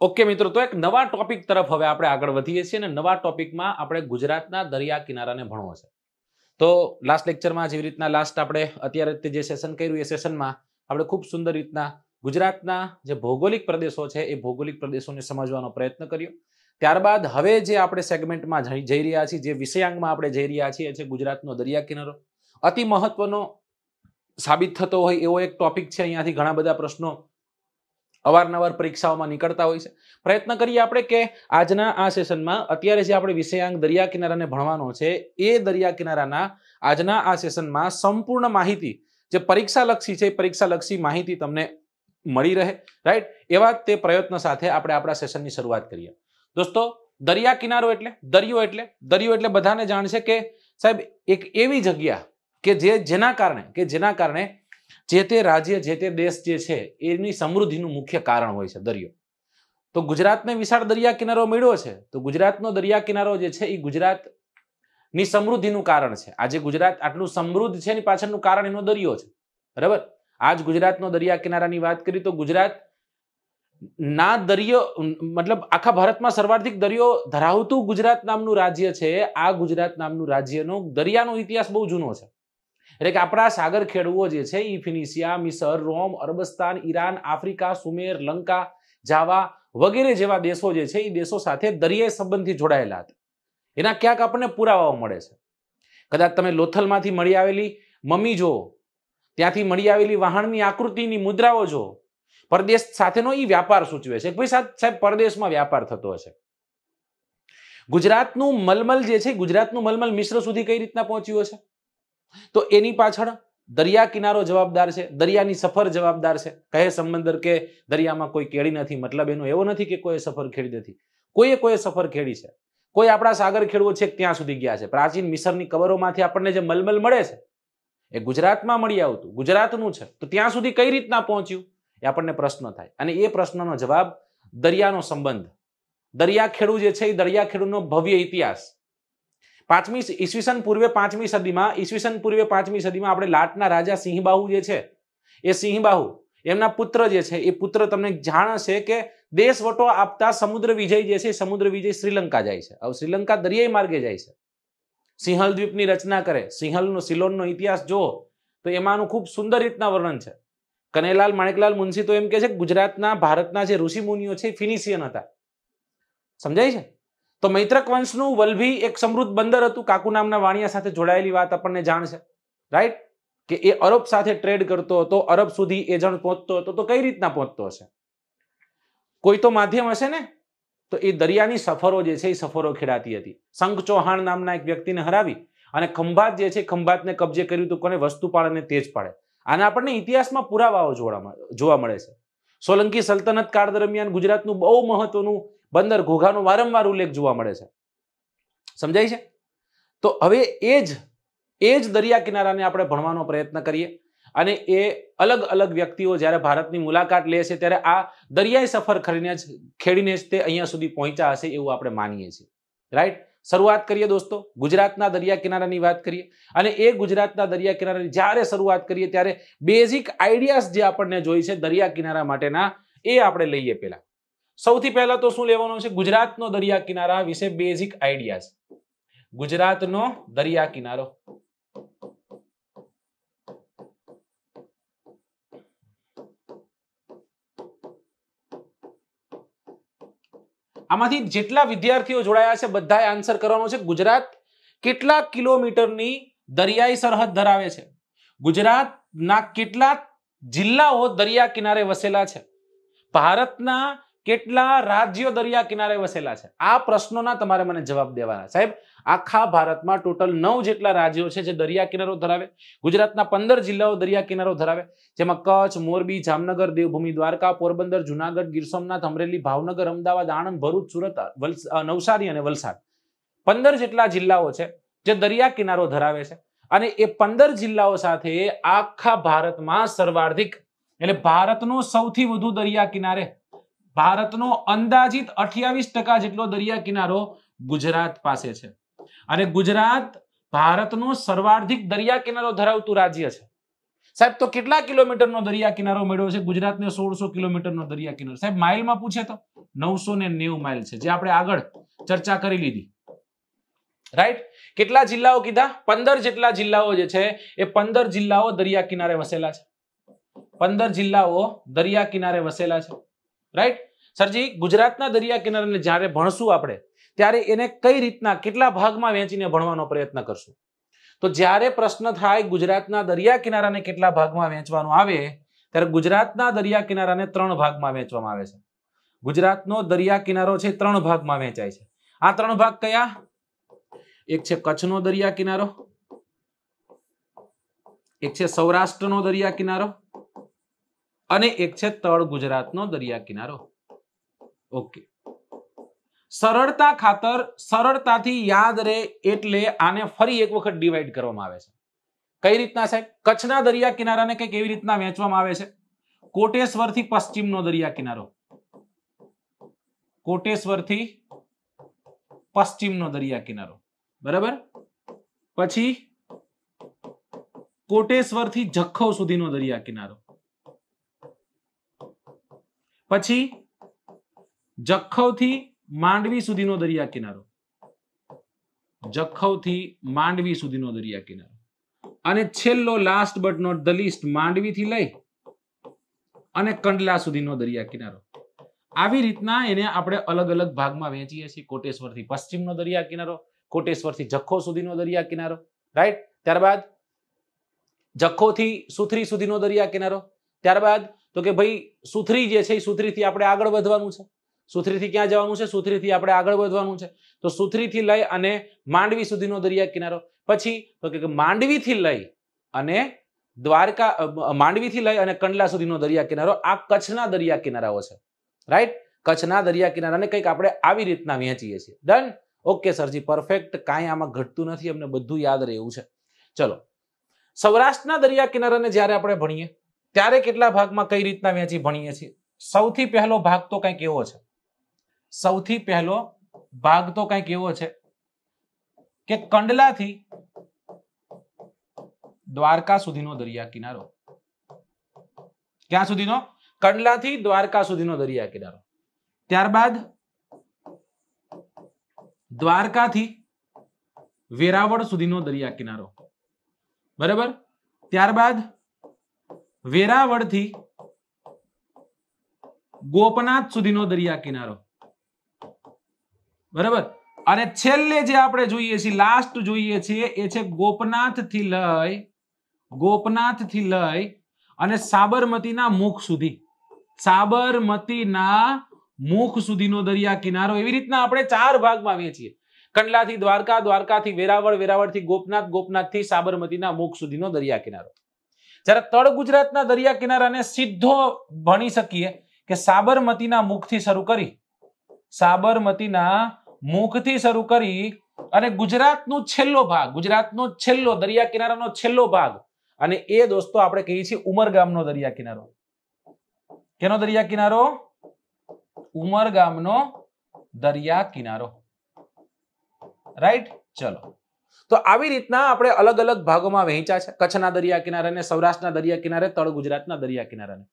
okay મિત્રો તો એક નવા ટોપિક તરફ હવે આપણે આગળ વધીએ છીએ અને નવા ટોપિકમાં આપણે ગુજરાતના દરિયા કિનારાને ભણવો છે તો લાસ્ટ લેક્ચરમાં જેવી રીતના લાસ્ટ આપણે અત્યારે જે સેશન કર્યું એ સેશનમાં આપણે ખૂબ સુંદર રીતના ગુજરાતના જે ભૌગોલિક પ્રદેશો છે એ ભૌગોલિક પ્રદેશોને સમજવાનો પ્રયત્ન કર્યો ત્યારબાદ હવે જે આપણે સેગમેન્ટમાં જઈ રહ્યા છીએ જે વિષયાંગમાં આપણે જઈ રહ્યા છીએ એ છે ગુજરાતનો દરિયા કિનારો અતિ મહત્વનો સાબિત થતો હોય એવો એક ટોપિક છે અહીંયાથી ઘણા બધા પ્રશ્નો અવારનવાર પરીક્ષાઓમાં નીકળતા હોય છે પ્રયત્ન કરીએ આપણે કે આજના આ સેશનમાં અત્યારે જે આપણે વિષયાંક દરિયા કિનારાને ભણવાનો છે એ દરિયા કિનારાના આજના આ સેશનમાં સંપૂર્ણ માહિતી જે પરીક્ષાલક્ષી છે પરીક્ષાલક્ષી માહિતી તમને મળી રહે રાઈટ એવા તે પ્રયત્ન સાથે આપણે આપણા સેશનની શરૂઆત કરીએ દોસ્તો દરિયા કિનારો એટલે દરિયો એટલે દરિયો એટલે બધાને જાણશે કે સાહેબ એક એવી જગ્યા કે જે જેના કારણે કે જેના કારણે જે તે રાજ્ય જે તે દેશ જે છે એની સમૃદ્ધિનું મુખ્ય કારણ હોય છે દરિયો તો ગુજરાતને વિશાળ દરિયા કિનારો મળ્યો છે તો ગુજરાતનો દરિયા કિનારો જે છે એ ગુજરાતની સમૃદ્ધિનું કારણ છે આજે ગુજરાત આટલું સમૃદ્ધ છે એની પાછળનું કારણ એનો દરિયો છે બરાબર આજ ગુજરાતનો દરિયા કિનારાની વાત કરી તો ગુજરાત ના દરિયો મતલબ આખા ભારતમાં સર્વાધિક દરિયો ધરાવતું ગુજરાત નામનું રાજ્ય છે આ ગુજરાત નામનું રાજ્યનો દરિયાનો ઇતિહાસ બહુ જૂનો છે એટલે કે આપણા સાગર ખેડૂઓ જે છે એ મિસર રોમ અરબસ્તાન Iran Africa Sumer Lanka Java વગેરે જેવા દેશો જે છે એ દેશો સાથે દરિયાઈ સંબંધથી જોડાયેલા હતા એના ક્યાંક આપણને પુરાવાઓ મળે છે કદાચ તમે લોથલમાંથી મળી આવેલી મમ્મી જો ત્યાંથી મળી આવેલી વાહણની આકૃતિની મુદ્રાઓ જો પરદેશ સાથેનો એ વ્યાપાર સૂચવે છે કે ભાઈ સાહેબ પરદેશમાં વ્યાપાર થતો હશે ગુજરાતનું મલમલ જે છે ગુજરાતનું મલમલ મિશ્ર સુધી કઈ રીતના પહોંચ્યું હશે તો એની પાછળ દરિયા કિનારો જવાબદાર છે દરિયાની સફર જવાબદાર છે કહે સંબંદર કે દરિયામાં કોઈ કેળી નથી મતલબ એનો એવો નથી કે કોઈ સફર ખેડી નથી કોઈએ કોઈએ સફર ખેડી છે કોઈ આપણા સાગર ખેડવો છે ત્યાં સુધી ગયા છે પ્રાચીન મિસરની કબરોમાંથી આપણને જે મલમલ મળે છે એ ગુજરાતમાં મળી આવતું ગુજરાતનું છે તો ત્યાં સુધી કઈ રીતના પહોંચ્યું એ આપણને પ્રશ્ન થાય અને એ પ્રશ્નનો જવાબ દરિયાનો સંબંધ દરિયા ખેડૂ જે છે એ દરિયા ખેડૂનો ભવ્ય ઇતિહાસ પાંચમી ઈસવીસન પૂર્વે પાંચમી સદીમાં ઈસવીસન પૂર્વે પાંચમી સદીમાં આપણે લાટના રાજા સિંહબાહુ જે છે એ સિંહબાહુ એમના પુત્ર જે છે એ પુત્ર તમને જાણ હશે કે દેશવટો આપતા સમુદ્ર વિજય જે છે સમુદ્ર વિજય શ્રીલંકા જાય છે હવે શ્રીલંકા દરિયાઈ માર્ગે જાય છે સિંહલ દ્વીપની રચના કરે સિંહલનો સિલોનનો ઇતિહાસ જુઓ તો એમાંનું ખૂબ સુંદર રીતના વર્ણન છે કનેલાલ માણેકલાલ મુનશી તો એમ કે છે ગુજરાતના ભારતના જે ઋષિ મુનિઓ છે ફિનિશિયન હતા સમજાય છે તો મૈત્રક વંશનું વલભી એક સમૃદ્ધ બંદર હતું કાકુ નામના વાણિયા સાથે જોડાયેલી વાત આપણને જાણ છે રાઈટ કે એ અરબ સાથે ટ્રેડ કરતો હતો અરબ સુધી એ જણ પહોંચતો હતો તો કઈ રીતના પહોંચતો હશે કોઈ તો માધ્યમ હશે ને તો એ દરિયાની સફરો જે છે એ સફરો ખેડાતી હતી શંખ ચૌહાણ નામના એક વ્યક્તિને હરાવી અને ખંભાત જે છે ખંભાતને કબજે કર્યું હતું કોને વસ્તુપાળ અને તેજપાળે આના આપણને ઇતિહાસમાં પુરાવાઓ જોવા મળે છે સોલંકી સલ્તનત કાળ દરમિયાન ગુજરાતનું બહુ મહત્વનું બંદર ઘોઘાનો વારંવાર ઉલ્લેખ જોવા મળે છે સમજાય છે તો હવે એ જ એ જ દરિયા કિનારાને આપણે ભણવાનો પ્રયત્ન કરીએ અને એ અલગ અલગ વ્યક્તિઓ જ્યારે ભારતની મુલાકાત લે છે ત્યારે આ દરિયાઈ સફર કરીને જ ખેડીને જ તે અહીંયા સુધી પહોંચ્યા હશે એવું આપણે માનીએ છીએ રાઈટ શરૂઆત કરીએ દોસ્તો ગુજરાતના દરિયા કિનારાની વાત કરીએ અને એ ગુજરાતના દરિયા કિનારાની જ્યારે શરૂઆત કરીએ ત્યારે બેઝિક આઈડિયાઝ જે આપણને જોઈ છે દરિયા કિનારા માટેના એ આપણે લઈએ પહેલાં સૌથી પહેલા તો શું લેવાનું છે ગુજરાતનો દરિયા કિનારા વિશે બેઝિક આઈડિયાઝ ગુજરાતનો દરિયા કિનારો આમાંથી જેટલા વિદ્યાર્થીઓ જોડાયા છે બધા આન્સર કરવાનો છે ગુજરાત કેટલા કિલોમીટરની દરિયાઈ સરહદ ધરાવે છે ગુજરાતના કેટલા જિલ્લાઓ દરિયા કિનારે વસેલા છે ભારતના કેટલા રાજ્યો દરિયા કિનારે વસેલા છે આ પ્રશ્નોના તમારે મને જવાબ દેવાના સાહેબ આખા ભારતમાં ટોટલ નવ જેટલા રાજ્યો છે જે દરિયા કિનારો ધરાવે ગુજરાતના પંદર જિલ્લાઓ દરિયા કિનારો ધરાવે જેમાં કચ્છ મોરબી જામનગર દેવભૂમિ દ્વારકા પોરબંદર જુનાગઢ ગીર સોમનાથ અમરેલી ભાવનગર અમદાવાદ આણંદ ભરૂચ સુરત નવસારી અને વલસાડ પંદર જેટલા જિલ્લાઓ છે જે દરિયા કિનારો ધરાવે છે અને એ પંદર જિલ્લાઓ સાથે આખા ભારતમાં સર્વાધિક એટલે ભારતનો સૌથી વધુ દરિયા કિનારે ભારતનો અંદાજિત અઠ્યાવીસ ટકા જેટલો દરિયા કિનારો ગુજરાત પાસે છે અને ગુજરાત ભારતનો સર્વાધિક દરિયા કિનારો ધરાવતું રાજ્ય છે સાહેબ તો કેટલા કિલોમીટરનો દરિયા કિનારો મેળવ્યો છે ગુજરાતને સોળસો કિલોમીટરનો દરિયા કિનારો સાહેબ માઇલમાં પૂછે તો નવસો ને માઇલ છે જે આપણે આગળ ચર્ચા કરી લીધી રાઈટ કેટલા જિલ્લાઓ કીધા પંદર જેટલા જિલ્લાઓ જે છે એ પંદર જિલ્લાઓ દરિયા કિનારે વસેલા છે પંદર જિલ્લાઓ દરિયા કિનારે વસેલા છે રાઈટ સરજી ગુજરાતના દરિયા કિનારાને જ્યારે ભણશું આપણે ત્યારે એને કઈ રીતના કેટલા ભાગમાં વહેંચીને ભણવાનો પ્રયત્ન કરશું તો જ્યારે પ્રશ્ન થાય ગુજરાતના દરિયા કિનારાને કેટલા ભાગમાં વહેંચવાનો આવે ત્યારે ગુજરાતના દરિયા કિનારાને ત્રણ ભાગમાં વહેંચવામાં આવે છે ગુજરાતનો દરિયા કિનારો છે ત્રણ ભાગમાં વહેંચાય છે આ ત્રણ ભાગ કયા એક છે કચ્છનો દરિયા કિનારો એક છે સૌરાષ્ટ્રનો દરિયા કિનારો અને એક છે તળ ગુજરાતનો દરિયા કિનારો ઓકે સરળતા ખાતર સરળતાથી યાદ રહે એટલે આને ફરી એક વખત ડિવાઈડ કરવામાં આવે છે કઈ રીતના સાહેબ કચ્છના દરિયા કિનારાને કંઈક એવી રીતના વહેંચવામાં આવે છે કોટેશ્વરથી પશ્ચિમનો દરિયા કિનારો કોટેશ્વરથી પશ્ચિમનો દરિયા કિનારો બરાબર પછી કોટેશ્વરથી જખૌ સુધીનો દરિયા કિનારો પછી જખૌથી માંડવી સુધીનો દરિયા કિનારો જખૌથી માંડવી સુધીનો દરિયા કિનારો અને છેલ્લો last but not the least માંડવીથી લઈ અને કંડલા સુધીનો દરિયા કિનારો આવી રીતના એને આપણે અલગ અલગ ભાગમાં વહેંચીએ છીએ કોટેશ્વરથી પશ્ચિમનો દરિયા કિનારો કોટેશ્વરથી જખો સુધીનો દરિયા કિનારો રાઈટ ત્યારબાદ જખોથી સુથરી સુધીનો દરિયા કિનારો ત્યારબાદ તો કે ભાઈ સુથરી જે છે એ સુથરીથી આપણે આગળ વધવાનું છે સુથરીથી ક્યાં જવાનું છે સુથરીથી આપણે આગળ વધવાનું છે તો સુથરીથી લઈ અને માંડવી સુધીનો દરિયા કિનારો પછી તો કે માંડવીથી લઈ અને દ્વારકા માંડવીથી લઈ અને કંડલા સુધીનો દરિયા કિનારો આ કચ્છના દરિયા કિનારાઓ છે રાઈટ કચ્છના દરિયા કિનારાને કંઈક આપણે આવી રીતના વહેંચીએ છીએ ડન ઓકે સરજી પરફેક્ટ કાંઈ આમાં ઘટતું નથી અમને બધું યાદ રહેવું છે ચલો સૌરાષ્ટ્રના દરિયા કિનારાને જ્યારે આપણે ભણીએ ત્યારે કેટલા ભાગમાં કઈ રીતના વહેંચી ભણીએ છીએ સૌથી પહેલો ભાગ તો કંઈક એવો છે સૌથી પહેલો ભાગ તો કંઈક એવો છે કે કંડલાથી દ્વારકા સુધીનો દરિયા કિનારો ક્યાં સુધીનો કંડલાથી દ્વારકા સુધીનો દરિયા કિનારો ત્યારબાદ દ્વારકાથી વેરાવળ સુધીનો દરિયા કિનારો બરાબર ત્યારબાદ વેરાવળથી ગોપનાથ સુધીનો દરિયા કિનારો બરાબર અને છેલ્લે જે આપણે જોઈએ છીએ લાસ્ટ જોઈએ છીએ એ છે ગોપનાથ થી લઈ ગોપનાથ થી લઈ અને સાબરમતીના મુખ સુધી સાબરમતીના મુખ સુધીનો દરિયા કિનારો એવી રીતના આપણે ચાર ભાગમાં છીએ કંડલાથી દ્વારકા દ્વારકાથી વેરાવળ વેરાવળથી ગોપનાથ ગોપનાથથી સાબરમતીના મુખ સુધીનો દરિયા કિનારો જ્યારે તળ ગુજરાતના દરિયા કિનારાને સીધો ભણી શકીએ કે સાબરમતીના મુખથી શરૂ કરી સાબરમતીના મુખથી શરૂ કરી અને ગુજરાતનો છેલ્લો ભાગ ગુજરાતનો છેલ્લો દરિયા કિનારાનો છેલ્લો ભાગ અને એ દોસ્તો આપણે કહીએ છીએ ઉમરગામનો દરિયા કિનારો કેનો દરિયા કિનારો ઉમરગામનો દરિયા કિનારો રાઈટ ચલો તો આવી રીતના આપણે અલગ અલગ ભાગોમાં વહેંચ્યા છે કચ્છના દરિયા કિનારાને સૌરાષ્ટ્રના દરિયા કિનારે તળ ગુજરાતના દરિયા કિનારાને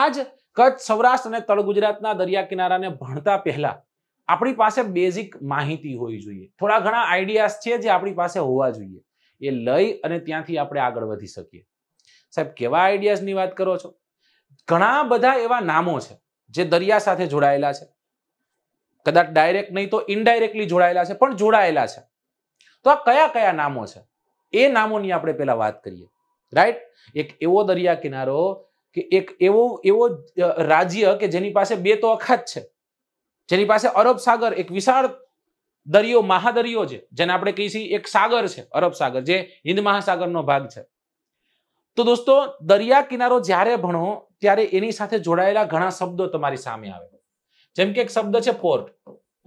આજ કચ્છ સૌરાષ્ટ્ર અને તળ ગુજરાતના દરિયા કિનારાને ભણતા પહેલા આપણી પાસે બેઝિક માહિતી હોવી જોઈએ થોડા ઘણા આઈડિયાઝ છે જે આપણી પાસે હોવા જોઈએ એ લઈ અને ત્યાંથી આપણે આગળ વધી શકીએ સાહેબ કેવા આઈડિયાઝની વાત કરો છો ઘણા બધા એવા નામો છે જે દરિયા સાથે જોડાયેલા છે કદાચ ડાયરેક્ટ નહીં તો ઇનડાયરેક્ટલી જોડાયેલા છે પણ જોડાયેલા છે તો આ કયા કયા નામો છે એ નામોની આપણે પહેલા વાત કરીએ રાઈટ એક એવો દરિયા કિનારો કે એક એવો એવો રાજ્ય કે જેની પાસે બે તો અખાત છે જેની પાસે અરબ સાગર એક વિશાળ દરિયો મહાદરિયો છે જેને આપણે કહીએ છીએ એક સાગર છે અરબ સાગર જે હિન્દ મહાસાગરનો ભાગ છે તો દોસ્તો દરિયા કિનારો જ્યારે ભણો ત્યારે એની સાથે જોડાયેલા ઘણા શબ્દો તમારી સામે આવે જેમ કે એક શબ્દ છે પોર્ટ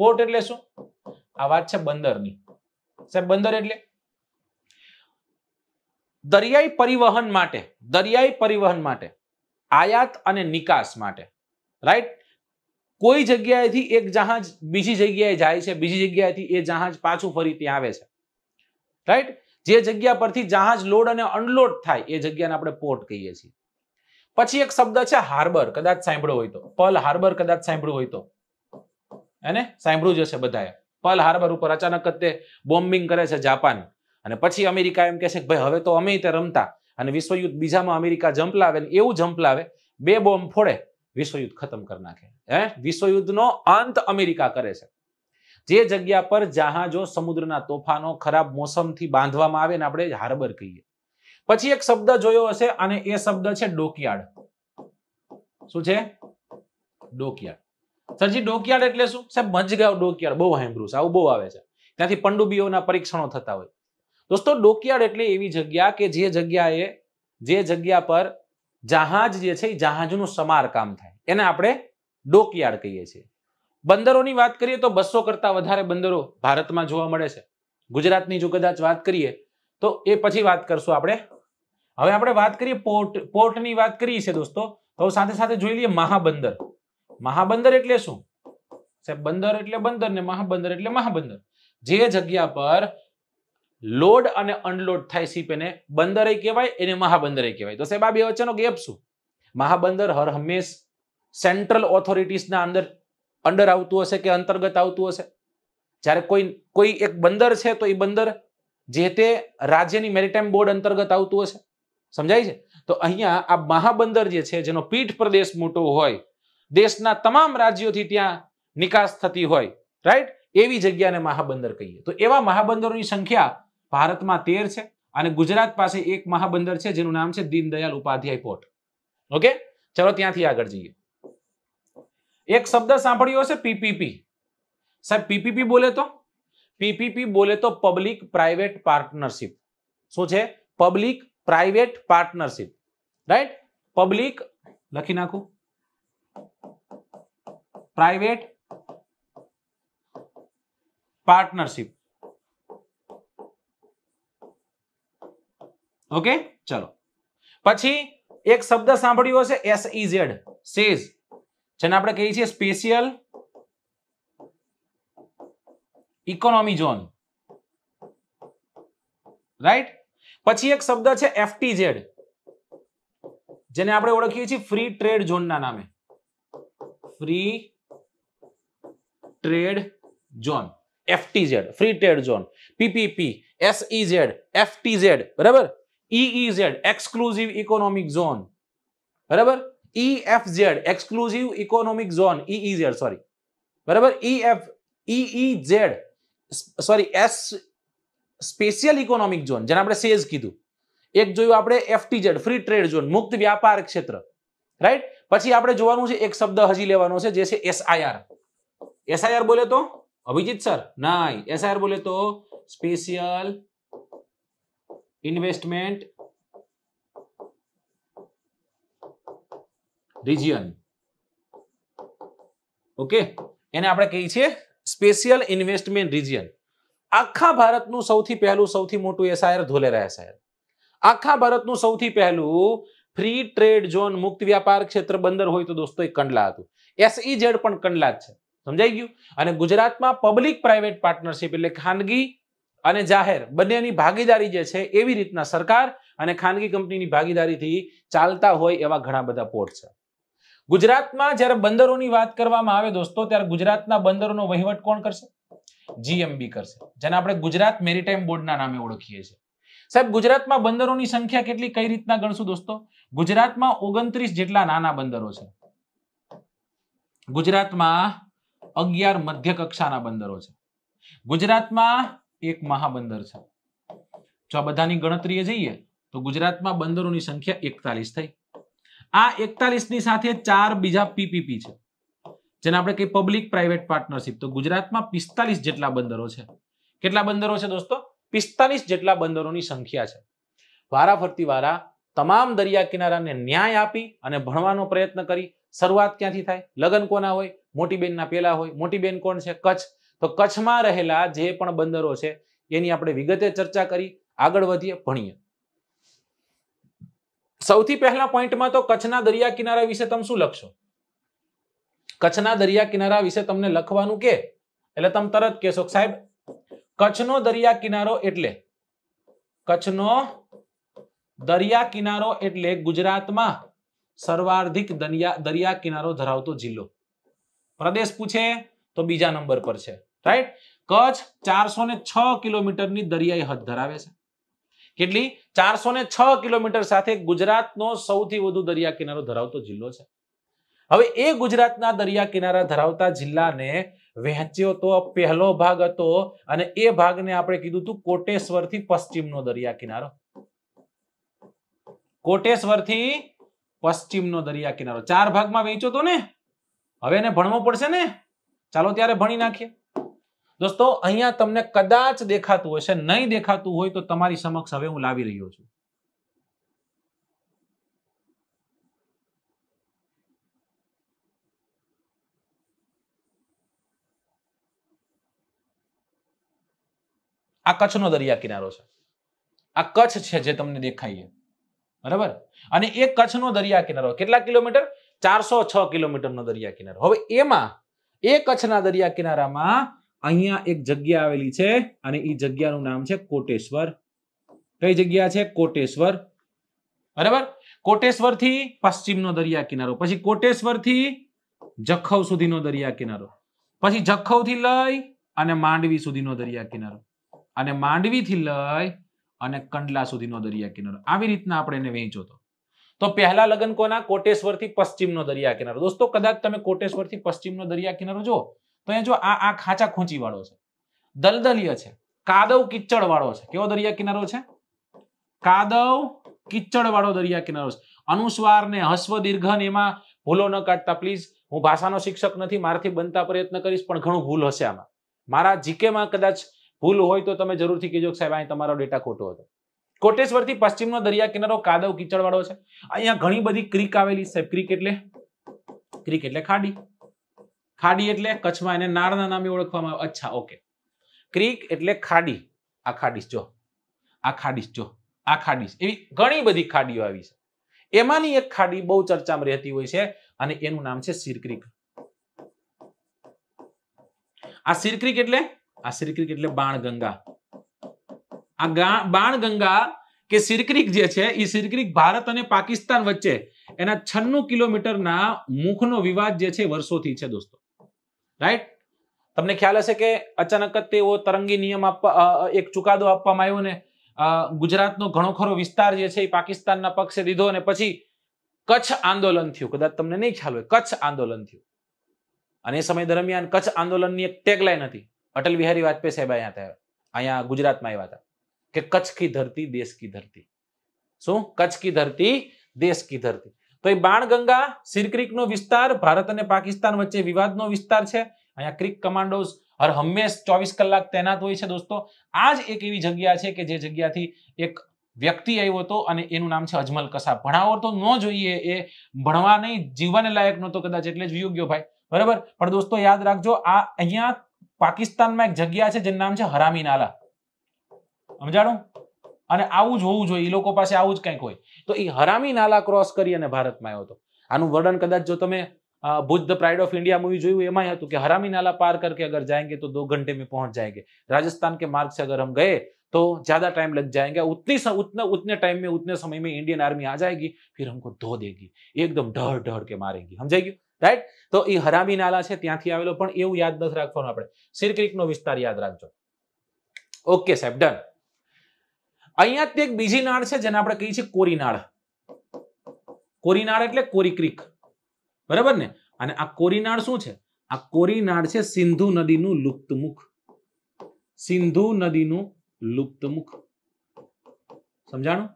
પોર્ટ એટલે શું આ વાત છે બંદરની સાહેબ બંદર એટલે દરિયાઈ પરિવહન માટે દરિયાઈ પરિવહન માટે આયાત અને નિકાસ માટે રાઈટ કોઈ જગ્યાએથી એક જહાજ બીજી જગ્યાએ જાય છે બીજી જગ્યાએથી એ જહાજ પાછું ફરી ત્યાં આવે છે રાઈટ જે જગ્યા પરથી જહાજ લોડ અને અનલોડ થાય એ જગ્યાને આપણે પોર્ટ કહીએ છીએ પછી એક શબ્દ છે હાર્બર કદાચ સાંભળ્યો હોય તો પલ હાર્બર કદાચ સાંભળ્યું હોય તો એને સાંભળ્યું જ હશે બધાએ પલ હાર્બર ઉપર અચાનક જ તે બોમ્બિંગ કરે છે જાપાન અને પછી અમેરિકા એમ કહે છે કે ભાઈ હવે તો અમે તે રમતા અને વિશ્વયુદ્ધ બીજામાં અમેરિકા જમ્પ લાવે ને એવું જમ્પ લાવે બે બોમ્બ ફોડે વિશ્વયુદ્ધ ખતમ કરી નાખે હે વિશ્વયુદ્ધનો અંત અમેરિકા કરે છે જે જગ્યા પર જહાજો સમુદ્રના તોફાનો ખરાબ મોસમથી બાંધવામાં આવે ને આપણે હાર્બર કહીએ પછી એક શબ્દ જોયો હશે અને એ શબ્દ છે ડોકિયાડ શું છે ડોકિયાડ સરજી ડોકયાર્ડ એટલે શું સાહેબ મજગાવ ડોકયાર્ડ બહુ હેમ્બ્રુસ આવું બહુ આવે છે ત્યાંથી પંડુબીઓના પરીક્ષણો થતા હોય દોસ્તો ડોકયાર્ડ એટલે એવી જગ્યા કે જે જગ્યાએ જે જગ્યા પર જહાજ જે છે એ જહાજનું સમારકામ થાય એને આપણે ડોકયાર્ડ કહીએ છીએ બંદરોની વાત કરીએ તો બસો કરતાં વધારે બંદરો ભારતમાં જોવા મળે છે ગુજરાતની જો કદાચ વાત કરીએ તો એ પછી વાત કરશું આપણે હવે આપણે વાત કરીએ પોર્ટ પોર્ટની વાત કરીએ છીએ દોસ્તો તો સાથે સાથે જોઈ લઈએ મહાબંદર મહાબંદર એટલે શું સાહેબ બંદર એટલે બંદર ને મહાબંદર એટલે મહાબંદર જે જગ્યા પર લોડ અને અનલોડ થાય શિપ એને બંદરે કહેવાય એને મહાબંદરે કહેવાય તો સાહેબ આ બે વચ્ચેનો ગેપ શું મહાબંદર હર હંમેશ સેન્ટ્રલ ઓથોરિટીસના અંદર અંડર આવતું હશે કે અંતર્ગત આવતું હશે જ્યારે કોઈ કોઈ એક બંદર છે તો એ બંદર જે તે રાજ્યની મેરીટાઈમ બોર્ડ અંતર્ગત આવતું હશે સમજાય છે તો અહીંયા આ મહાબંદર જે છે જેનો પીઠ પ્રદેશ મોટો હોય દેશના તમામ રાજ્યોથી ત્યાં નિકાસ થતી હોય રાઈટ એવી જગ્યાને મહાબંદર કહીએ તો એવા મહાબંદરોની સંખ્યા ભારતમાં તેર છે અને ગુજરાત પાસે એક મહાબંદર છે જેનું નામ છે દીનદયાલ ઉપાધ્યાય પોર્ટ ઓકે ચલો ત્યાંથી આગળ જઈએ એક શબ્દ સાંભળ્યો હશે પીપીપી સાહેબ પીપીપી બોલે તો પીપીપી બોલે તો પબ્લિક પ્રાઇવેટ પાર્ટનરશિપ શું છે public private partnership right public લખી નાખું પ્રાઇવેટ પાર્ટનરશીપ ઓકે ચલો પછી એક શબ્દ સાંભળ્યો હશે એસઈઝેડ સેઝ e જેને આપણે કહીએ છીએ સ્પેશિયલ ઇકોનોમી ઝોન રાઈટ પછી એક શબ્દ છે ઝેડ જેને આપણે ઓળખીએ છીએ ફ્રી ટ્રેડ ઝોનના નામે free trade zone FT Z free trade zone PPP SEZ Z બરાબર ઈઈઝેડ એક્સક્લુઝિવ ઇકોનોમિક ઝોન બરાબર EFZ exclusive economic zone EEZ sorry બરાબર EF EEZ sorry S special economic zone જેને આપણે સેઝ કીધું એક જોયું આપણે એફટીઝેડ ફ્રી ટ્રેડ ઝોન મુક્ત વ્યાપાર ક્ષેત્ર રાઈટ પછી આપણે જોવાનું છે એક શબ્દ હજી લેવાનો છે જે છે એસઆઈઆર એસઆઈઆર બોલે તો અભિજીત સર ના એસઆઈઆર બોલે તો સ્પેશિયલ ઇન્વેસ્ટમેન્ટ રિજિયન ઓકે એને આપણે કહીએ છીએ સ્પેશિયલ ઇન્વેસ્ટમેન્ટ રિજિયન આખા ભારતનું સૌથી પહેલું સૌથી મોટું એસઆઈઆર ધોલેરા એસઆઈઆર આખા ભારતનું સૌથી પહેલું ફ્રી ટ્રેડ ઝોન મુક્ત વ્યાપાર ક્ષેત્ર બંદર હોય તો દોસ્તો એ કંડલા હતું એસઈઝેડ પણ કંડલા જ છે સમજાઈ ગયું અને ગુજરાતમાં પબ્લિક પ્રાઇવેટ પાર્ટનરશિપ એટલે ખાનગી અને જાહેર બંનેની ભાગીદારી જે છે એવી રીતના સરકાર અને ખાનગી કંપનીની ભાગીદારીથી ચાલતા હોય એવા ઘણા બધા પોર્ટ છે ગુજરાતમાં જ્યારે બંદરોની વાત કરવામાં આવે દોસ્તો ત્યારે ગુજરાતના બંદરોનો વહીવટ કોણ કરશે જીએમબી કરશે જેને આપણે ગુજરાત મેરીટાઈમ બોર્ડના નામે ઓળખીએ છીએ સાહેબ ગુજરાતમાં બંદરોની સંખ્યા કેટલી કઈ રીતના ગણશું દોસ્તો ગુજરાતમાં ઓગણત્રીસ જેટલા નાના બંદરો છે ગુજરાતમાં અગિયાર મધ્ય કક્ષાના બંદરો છે ગુજરાતમાં એક મહાબંદર છે જો આ બધાની ગણતરીએ જઈએ તો ગુજરાતમાં બંદરોની સંખ્યા એકતાલીસ થઈ આ એકતાલીસ ની સાથે ચાર બીજા પીપીપી છે જેને આપણે કહીએ પબ્લિક પ્રાઇવેટ પાર્ટનરશિપ તો ગુજરાતમાં પિસ્તાલીસ જેટલા બંદરો છે કેટલા બંદરો છે દોસ્તો પિસ્તાલીસ જેટલા બંદરોની સંખ્યા છે વારાફરતી વારા તમામ દરિયા કિનારાને ન્યાય આપી અને ભણવાનો પ્રયત્ન કરી શરૂઆત ક્યાંથી થાય લગ્ન કોના હોય મોટી બેનના પેલા હોય મોટી બેન કોણ છે કચ્છ તો કચ્છમાં રહેલા જે પણ બંદરો છે એની આપણે વિગતે ચર્ચા કરી આગળ વધીએ ભણીએ સૌથી પહેલા પોઈન્ટમાં તો કચ્છના દરિયા કિનારા વિશે તમે શું લખશો કચ્છના દરિયા કિનારા વિશે તમને લખવાનું કે એટલે તમે તરત કહેશો સાહેબ કચ્છનો દરિયા કિનારો એટલે કચ્છનો દરિયા કિનારો એટલે ગુજરાતમાં સર્વાધિક દરિયા દરિયા કિનારો ધરાવતો જિલ્લો પ્રદેશ પૂછે તો બીજા નંબર પર છે રાઈટ કચ્છ ચારસો ને છ કિલોમીટરની દરિયાઈ હદ ધરાવે છે કેટલી ચારસો ને છ કિલોમીટર સાથે ગુજરાતનો સૌથી વધુ દરિયા કિનારો ધરાવતો જિલ્લો છે હવે એ ગુજરાતના દરિયા કિનારા ધરાવતા જિલ્લાને વહેંચ્યો તો પહેલો ભાગ હતો અને એ ભાગને આપણે કીધું હતું કોટેશ્વરથી પશ્ચિમનો દરિયા કિનારો કોટેશ્વર થી પશ્ચિમનો દરિયા કિનારો ચાર ભાગમાં વહેંચ્યો હતો ને હવે એને ભણવો પડશે ને ચાલો ત્યારે ભણી નાખીએ દોસ્તો અહીંયા તમને કદાચ દેખાતું હશે નહીં દેખાતું હોય તો તમારી સમક્ષ હવે હું લાવી રહ્યો છું આ કચ્છનો દરિયા કિનારો છે આ કચ્છ છે જે તમને દેખાય બરાબર અને એ કચ્છનો દરિયા કિનારો કેટલા કિલોમીટર ચારસો છ કિલોમીટર નો દરિયા કિનારો હવે એમાં એ કચ્છના દરિયા કિનારામાં અહીંયા એક જગ્યા આવેલી છે અને એ જગ્યાનું નામ છે કોટેશ્વર કઈ જગ્યા છે કોટેશ્વર બરાબર કોટેશ્વર થી પશ્ચિમનો દરિયા કિનારો પછી કોટેશ્વર થી જખૌ સુધીનો દરિયા કિનારો પછી જખૌ થી લઈ અને માંડવી સુધીનો દરિયા કિનારો અને માંડવી થી લઈ અને કંડલા સુધીનો દરિયા કિનારો આવી રીતના આપણે એને વહેંચો તો તો પહેલા લગ્ન કોના કોટેશ્વર થી પશ્ચિમનો દરિયા કિનારો દોસ્તો કદાચ તમે કોટેશ્વર થી પશ્ચિમનો દરિયા કિનારો જો તો એ જો આ આ ખાંચા ખૂંચી વાળો છે દલદલીય છે કાદવ કિચડ વાળો છે કેવો દરિયા કિનારો છે કાદવ કિચડ વાળો દરિયા કિનારો છે અનુસ્વાર ને હસ્વ દીર્ઘ એમાં ભૂલો ન કાઢતા પ્લીઝ હું ભાષાનો શિક્ષક નથી મારાથી બનતા પ્રયત્ન કરીશ પણ ઘણું ભૂલ હશે આમાં મારા જીકેમાં કદાચ ભૂલ હોય તો તમે જરૂરથી કહેજો સાહેબ અહીં તમારો ડેટા ખોટો હતો કોટેશ્વરથી પશ્ચિમનો દરિયા કિનારો કાદવ કિચડવાળો છે અહીંયા ઘણી બધી ક્રિક આવેલી છે ક્રીક એટલે ક્રીક એટલે ખાડી ખાડી એટલે કચ્છમાં એને નાળના નામે ઓળખવામાં આવે અચ્છા ઓકે ક્રીક એટલે ખાડી આ ખાડીશ જો આ ખાડીશ જો આ ખાડીશ એવી ઘણી બધી ખાડીઓ આવી છે એમાંની એક ખાડી બહુ ચર્ચામાં રહેતી હોય છે અને એનું નામ છે સિરક્રીક આ સિરક્રીક એટલે આ સિરક્રીક એટલે બાણગંગા આ બાણગંગા કે સિરક્રીક જે છે એ સિરક્રીક ભારત અને પાકિસ્તાન વચ્ચે એના છન્નું કિલોમીટરના મુખનો વિવાદ જે છે વર્ષોથી છે દોસ્તો રાઈટ તમને ખ્યાલ હશે કે અચાનક જ તેઓ તરંગી નિયમ આપવા એક ચુકાદો આપવામાં આવ્યો ને ગુજરાતનો ઘણો ખરો વિસ્તાર જે છે એ પાકિસ્તાનના પક્ષે દીધો અને પછી કચ્છ આંદોલન થયું કદાચ તમને નહીં ખ્યાલ હોય કચ્છ આંદોલન થયું અને એ સમય દરમિયાન કચ્છ આંદોલનની એક ટેગલાઈન હતી અટલ બિહારી વાજપેયી સાહેબ અહીંયા હતા અહીંયા ગુજરાતમાં આવ્યા હતા કે કચ્છ કી ધરતી દેશ કી ધરતી શું કચ્છ કી ધરતી દેશ કી ધરતી તો એ બાણગંગા નો વિસ્તાર ભારત અને પાકિસ્તાન વચ્ચે વિવાદનો વિસ્તાર છે અહીંયા ક્રિક કમાન્ડોઝ હર હંમેશ ચોવીસ કલાક તૈનાત હોય છે દોસ્તો આ જ એક એવી જગ્યા છે કે જે જગ્યાથી એક વ્યક્તિ આવ્યો હતો અને એનું નામ છે અજમલ કસાબ ભણાવો તો ન જોઈએ એ ભણવા નહીં જીવવાને લાયક નહોતો કદાચ એટલે જ વિયોગ્યો ભાઈ બરાબર પણ દોસ્તો યાદ રાખજો આ અહીંયા પાકિસ્તાનમાં એક જગ્યા છે જેનું નામ છે હરામી નાલા સમજાણું અને આવું જ હોવું જોઈએ એ લોકો પાસે આવું જ કંઈક હોય તો એ હરામી નાલા ક્રોસ કરી અને ભારતમાં આવ્યો હતો આનું વર્ણન કદાચ જો તમે Buddha pride of India movie જોયું એમાં હતું કે હરામી નાલા પાર કરકે અગર જાएंगे तो दो घंटे में पहुंच जाएंगे राजस्थान के मार्ग से अगर हम गए तो ज्यादा टाइम लग जाएगा उतनी स, उतना उतने टाइम में उतने समय में इंडियन आर्मी आ जाएगी फिर हमको धो देगी ઢળ ઢળ કે મારેગી સમજાઈ ગયું રાઈટ તો એ હરામી નાલા છે ત્યાંથી આવેલો પણ એવું યાદ નથી રાખવાનું આપણે સિરક્રિકનો વિસ્તાર યાદ રાખજો ઓકે સાહેબ ડન અહીંયા તે એક બીજી નાળ છે જેને આપણે કહીએ છીએ કોરીનાળ કોરીનાળ એટલે કોરી ક્રિક બરાબર ને અને આ કોરીનાળ શું છે આ કોરીનાળ છે સિંધુ નદીનું લુપ્તમુખ સિંધુ નદીનું લુપ્તમુખ સમજાણું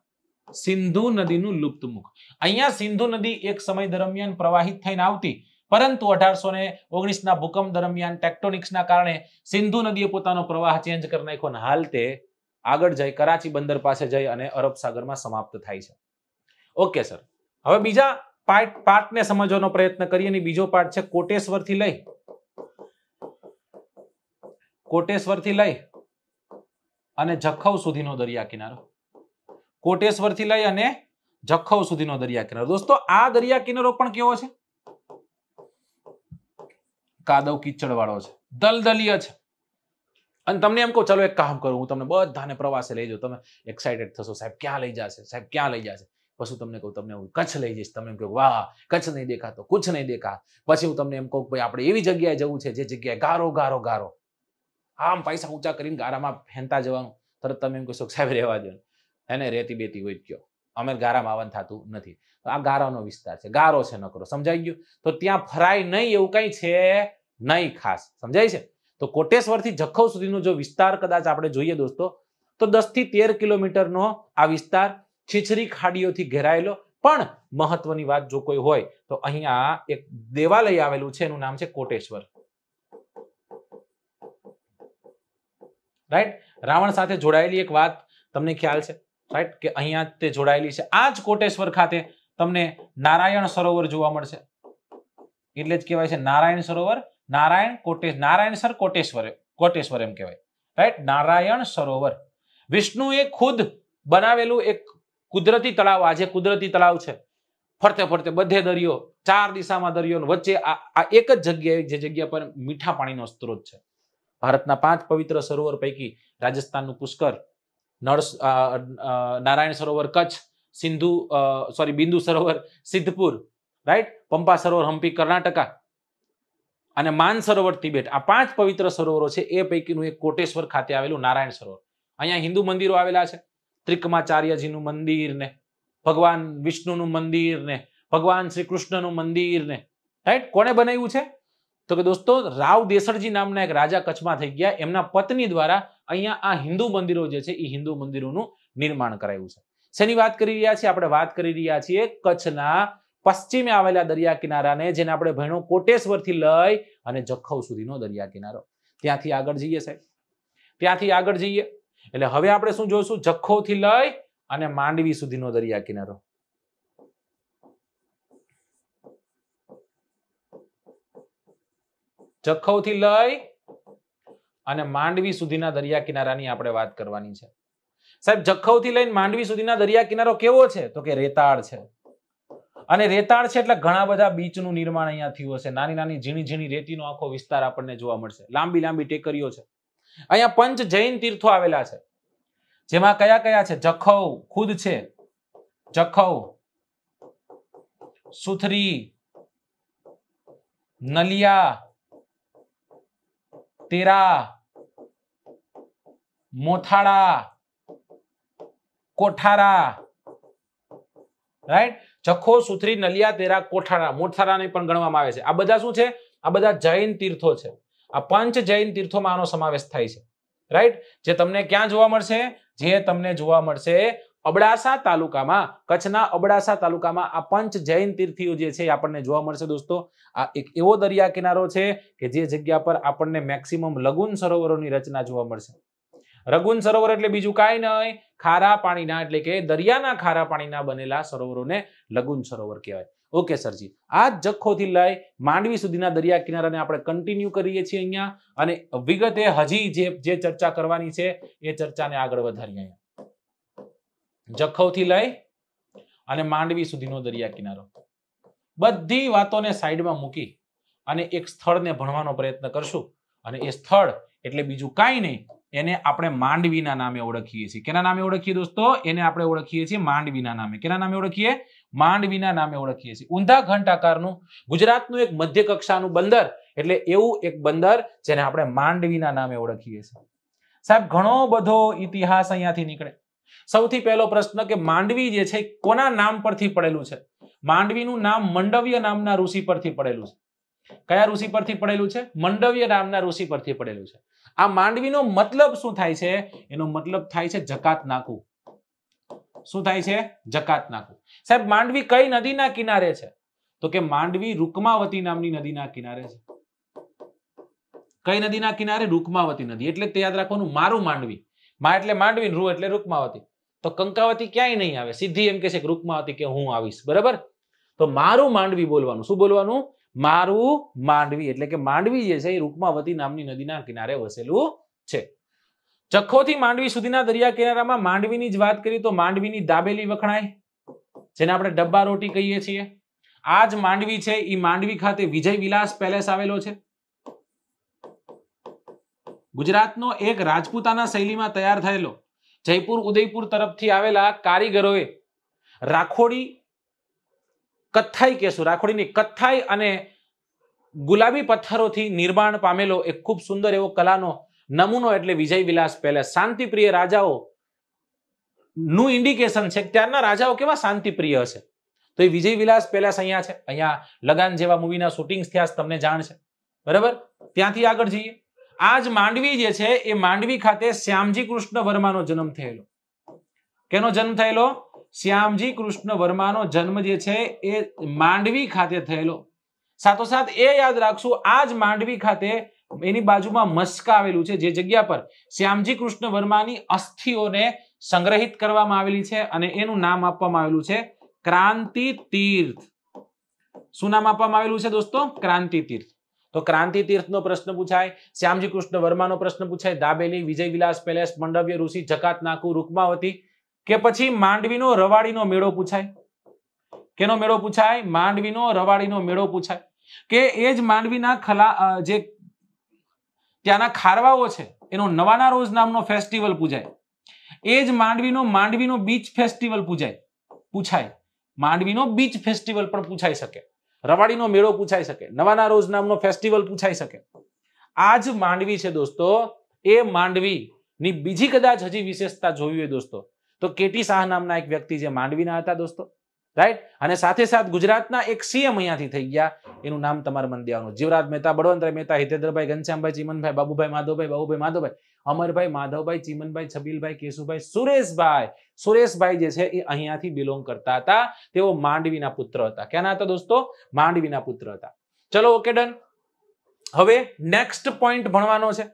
સિંધુ નદીનું લુપ્તમુખ અહીંયા સિંધુ નદી એક સમય દરમિયાન પ્રવાહિત થઈને આવતી પરંતુ અઢારસો ને ઓગણીસના ભૂકંપ દરમિયાન ટેક્ટોનિક્સના કારણે સિંધુ નદીએ પોતાનો પ્રવાહ ચેન્જ કરી નાખ્યો હાલ તે આગળ જઈ કરાચી બંદર પાસે જઈ અને અરબ સાગરમાં સમાપ્ત થાય છે ઓકે સર હવે બીજા પાર્ટ પાર્ટને સમજવાનો પ્રયત્ન કરીએ અને બીજો પાર્ટ છે કોટેશ્વરથી લઈ કોટેશ્વરથી લઈ અને જખૌ સુધીનો દરિયા કિનારો કોટેશ્વરથી લઈ અને જખૌ સુધીનો દરિયા કિનારો દોસ્તો આ દરિયા કિનારો પણ કેવો છે કાદવ કીચડ વાળો છે દલદલીય છે અને તમને એમ કહો ચાલો એક કામ કરું હું તમને બધાને પ્રવાસે લઈ જાઉં તમે એક્સાઇટેડ થશો સાહેબ ક્યાં લઈ જશે સાહેબ ક્યાં લઈ જશે પછી તમને કહું તમને હું કચ્છ લઈ જઈશ તમે એમ કહો વાહ કચ્છ નહીં દેખાતો કુછ નહીં દેખા પછી હું તમને એમ કહું ભાઈ આપણે એવી જગ્યાએ જવું છે જે જગ્યાએ ગારો ગારો ગારો આમ પૈસા ઊંચા કરીને ગારામાં ફેંતા જવાનું તરત તમે એમ કહેશો સાહેબ રહેવા દો એને રેતી બેતી હોય ગયો અમે ગારામાં આવવાનું થતું નથી તો આ ગારાનો વિસ્તાર છે ગારો છે નકરો સમજાઈ ગયું તો ત્યાં ફરાય નહીં એવું કઈ છે નહીં ખાસ સમજાય છે તો કોટેશ્વરથી જખૌ સુધીનો જો વિસ્તાર કદાચ આપણે જોઈએ દોસ્તો તો દસથી તેર કિલોમીટરનો આ વિસ્તાર છીછરી ખાડીઓથી ઘેરાયેલો પણ મહત્વની વાત જો કોઈ હોય તો અહીંયા એક દેવાલય આવેલું છે એનું નામ છે કોટેશ્વર રાઈટ રાવણ સાથે જોડાયેલી એક વાત તમને ખ્યાલ છે રાઈટ કે અહીંયા તે જોડાયેલી છે આ જ કોટેશ્વર ખાતે તમને નારાયણ સરોવર જોવા મળશે એટલે જ કહેવાય છે નારાયણ સરોવર નારાયણ કોટેશ નારાયણસર સર કોટેશ્વર કોટેશ્વર એમ કહેવાય રાઈટ નારાયણ સરોવર વિષ્ણુએ ખુદ બનાવેલું એક કુદરતી તળાવ આજે કુદરતી તળાવ છે ફરતે ફરતે બધે દરિયો ચાર દિશામાં દરિયો વચ્ચે આ એક જ જગ્યાએ જે જગ્યા પર મીઠા પાણીનો સ્ત્રોત છે ભારતના પાંચ પવિત્ર સરોવર પૈકી રાજસ્થાનનું પુષ્કર નરસ નારાયણ સરોવર કચ્છ સિંધુ સોરી બિંદુ સરોવર સિદ્ધપુર રાઈટ પંપા સરોવર હમ્પી કર્ણાટકા અને માનસરોવર તિબેટ આ પાંચ પવિત્ર સરોવરો છે એ પૈકીનું એક કોટેશ્વર ખાતે આવેલું નારાયણ સરોવર અહીંયા હિન્દુ મંદિરો આવેલા છે ત્રિકમાચાર્યજીનું મંદિર ને ભગવાન વિષ્ણુનું મંદિર ને ભગવાન શ્રી કૃષ્ણનું મંદિર ને રાઈટ કોને બનાવ્યું છે તો કે દોસ્તો રાવ દેસરજી નામના એક રાજા કચ્છમાં થઈ ગયા એમના પત્ની દ્વારા અહીંયા આ હિન્દુ મંદિરો જે છે એ હિન્દુ મંદિરોનું નિર્માણ કરાયું છે શેની વાત કરી રહ્યા છીએ આપણે વાત કરી રહ્યા છીએ કચ્છના પશ્ચિમે આવેલા દરિયા કિનારાને જેને આપણે ભણ્યો કોટેશ્વરથી લઈ અને જખૌ સુધીનો દરિયા કિનારો ત્યાંથી આગળ જઈએ સાહેબ ત્યાંથી આગળ જઈએ એટલે હવે આપણે શું જોઈશું જખૌથી લઈ અને માંડવી સુધીનો દરિયા કિનારો જખૌથી લઈ અને માંડવી સુધીના દરિયા કિનારાની આપણે વાત કરવાની છે સાહેબ જખૌથી લઈને માંડવી સુધીના દરિયા કિનારો કેવો છે તો કે રેતાળ છે અને રેતાળ છે એટલે ઘણા બધા બીચનું નિર્માણ અહીંયા થયું હશે નાની નાની ઝીણી ઝીણી રેતીનો આખો વિસ્તાર આપણને જોવા મળશે લાંબી લાંબી ટેકરીઓ છે અહીંયા પંચ જૈન તીર્થો આવેલા છે જેમાં કયા કયા છે જખૌ ખુદ છે જખૌ સુથરી નલિયા તેરા મોથાળા કોઠારા રાઈટ જખો સુથરી નલિયા તેરા કોઠારા મોઠારાને પણ ગણવામાં આવે છે આ બધા શું છે આ બધા જૈન તીર્થો છે આ પંચ જૈન તીર્થોમાં આનો સમાવેશ થાય છે રાઈટ જે તમને ક્યાં જોવા મળશે જે તમને જોવા મળશે અબડાસા તાલુકામાં કચ્છના અબડાસા તાલુકામાં આ પંચ જૈન તીર્થીઓ જે છે આપણને જોવા મળશે દોસ્તો આ એક એવો દરિયા કિનારો છે કે જે જગ્યા પર આપણને મેક્સિમમ લગુન સરોવરોની રચના જોવા મળશે રઘુન સરોવર એટલે બીજું કાંઈ નહીં ખારા પાણીના એટલે કે દરિયાના ખારા પાણીના બનેલા સરોવરોને લઘુન સરોવર કહેવાય ઓકે સરજી આ જખોથી લઈ માંડવી સુધીના દરિયા કિનારાને આપણે કન્ટિન્યુ કરીએ છીએ અહીંયા અને વિગતે હજી જે જે ચર્ચા કરવાની છે એ ચર્ચાને આગળ વધારીએ અહીંયા જખૌથી લઈ અને માંડવી સુધીનો દરિયા કિનારો બધી વાતોને સાઈડમાં મૂકી અને એક સ્થળને ભણવાનો પ્રયત્ન કરશું અને એ સ્થળ એટલે બીજું કાંઈ નહીં એને આપણે માંડવીના નામે ઓળખીએ છીએ કેના નામે ઓળખીએ દોસ્તો એને આપણે ઓળખીએ છીએ માંડવીના નામે કેના નામે ઓળખીએ માંડવીના નામે ઓળખીએ છીએ ઊંધા ઘંટ આકારનું ગુજરાતનું એક મધ્ય કક્ષાનું બંદર એટલે એવું એક બંદર જેને આપણે માંડવીના નામે ઓળખીએ છીએ સાહેબ ઘણો બધો ઇતિહાસ અહીંયાથી નીકળે સૌથી પહેલો પ્રશ્ન કે માંડવી જે છે કોના નામ પરથી પડેલું છે માંડવીનું નામ મંડવ્ય નામના ઋષિ પરથી પડેલું છે કયા ઋષિ પરથી પડેલું છે મંડવ્ય નામના ઋષિ પરથી પડેલું છે આ માંડવીનો મતલબ શું થાય છે એનો મતલબ થાય છે જકાત નાખવું શું થાય છે જકાત નાખવું સાહેબ માંડવી કઈ નદીના કિનારે છે તો કે માંડવી રૂકમાવતી નામની નદીના કિનારે છે કઈ નદીના કિનારે રૂકમાવતી નદી એટલે તે યાદ રાખવાનું મારું માંડવી મા એટલે માંડવી રૂ એટલે રૂકમાવતી તો કંકાવતી ક્યાંય નહીં આવે સીધી એમ કે છે કે રૂકમાવતી કે હું આવીશ બરાબર તો મારું માંડવી બોલવાનું શું બોલવાનું મારું માંડવી એટલે કે માંડવી જે છે એ રૂકમાવતી નામની નદીના કિનારે વસેલું છે જખોથી માંડવી સુધીના દરિયા કિનારામાં માંડવીની જ વાત કરીએ તો માંડવીની દાબેલી વખણાય જેને આપણે ડબ્બા રોટી કહીએ છીએ આ જ માંડવી છે એ માંડવી ખાતે વિજય વિલાસ પેલેસ આવેલો છે ગુજરાતનો એક રાજપૂતાના શૈલીમાં તૈયાર થયેલો જયપુર ઉદયપુર તરફથી આવેલા કારીગરોએ રાખોડી કથ્થાઈ કહેશું રાખોડીની કથ્થાઈ અને ગુલાબી પથ્થરોથી નિર્માણ પામેલો એક ખૂબ સુંદર એવો કલાનો નમૂનો એટલે વિજય વિલાસ પહેલા શાંતિપ્રિય રાજાઓ નું ઇન્ડિકેશન છે ત્યારના રાજાઓ કેવા શાંતિપ્રિય હશે તો એ વિજય વિલાસ પેલેસ અહીંયા છે અહીંયા લગાન જેવા મૂવીના શૂટિંગ થયા તમને જાણ છે બરાબર ત્યાંથી આગળ જઈએ આજ માંડવી જે છે એ માંડવી ખાતે શ્યામજી કૃષ્ણ વર્માનો જન્મ થયેલો કેનો જન્મ થયેલો શ્યામજી કૃષ્ણ વર્માનો જન્મ જે છે એ માંડવી ખાતે થયેલો સાથોસાથ એ યાદ રાખશું આ જ માંડવી ખાતે એની બાજુમાં મસ્કા આવેલું છે જે જગ્યા પર શ્યામજી કૃષ્ણ વર્માની અસ્થિઓને સંગ્રહિત કરવામાં આવેલી છે અને એનું નામ આપવામાં આવેલું છે ક્રાંતિ તીર્થ શું નામ આપવામાં આવેલું છે દોસ્તો ક્રાંતિ તીર્થ તો ક્રાંતિ તીર્થનો પ્રશ્ન પૂછાય શ્યામજી કૃષ્ણ વર્માનો પ્રશ્ન પૂછાય દાબેલી વિજય વિલાસ પેલેસ મંડવ્ય ઋષિ જકાત નાકુ રૂકમાવતી કે પછી માંડવીનો રવાડીનો મેળો પૂછાય કેનો મેળો પૂછાય માંડવીનો રવાડીનો મેળો પૂછાય કે એ જ માંડવીના ખલા જે ત્યાંના ખારવાઓ છે એનો નવાના રોજ નામનો ફેસ્ટિવલ પૂજાય એ જ માંડવીનો માંડવીનો બીચ ફેસ્ટિવલ પૂજાય પૂછાય માંડવીનો બીચ ફેસ્ટિવલ પણ પૂછાઈ શકે રવાડીનો મેળો પૂછાઈ શકે નવાના રોજ નામનો ફેસ્ટિવલ પૂછાઈ શકે આ જ માંડવી છે દોસ્તો એ માંડવીની બીજી કદાચ હજી વિશેષતા જોવી હોય દોસ્તો તો કેટી શાહ નામના એક વ્યક્તિ જે માંડવીના હતા દોસ્તો રાઈટ અને સાથે સાથે ગુજરાતના એક સીએમ અહીંયાથી થઈ ગયા એનું નામ તમારે મન દેવાનું જીવરાજ મહેતા બળવંતરાય મહેતા હિતેન્દ્રભાઈ ઘનશ્યામભાઈ ચીમનભાઈ બાબુભાઈ માધવભાઈ બાબુભાઈ માધવભાઈ અમરભાઈ માધવભાઈ ચીમનભાઈ છબીલભાઈ કેશુભાઈ સુરેશભાઈ સુરેશભાઈ જે છે એ અહીંયાથી બિલોંગ કરતા હતા તેઓ માંડવીના પુત્ર હતા ક્યાંના હતા દોસ્તો માંડવીના પુત્ર હતા ચલો ઓકે ડન હવે નેક્સ્ટ પોઈન્ટ ભણવાનો છે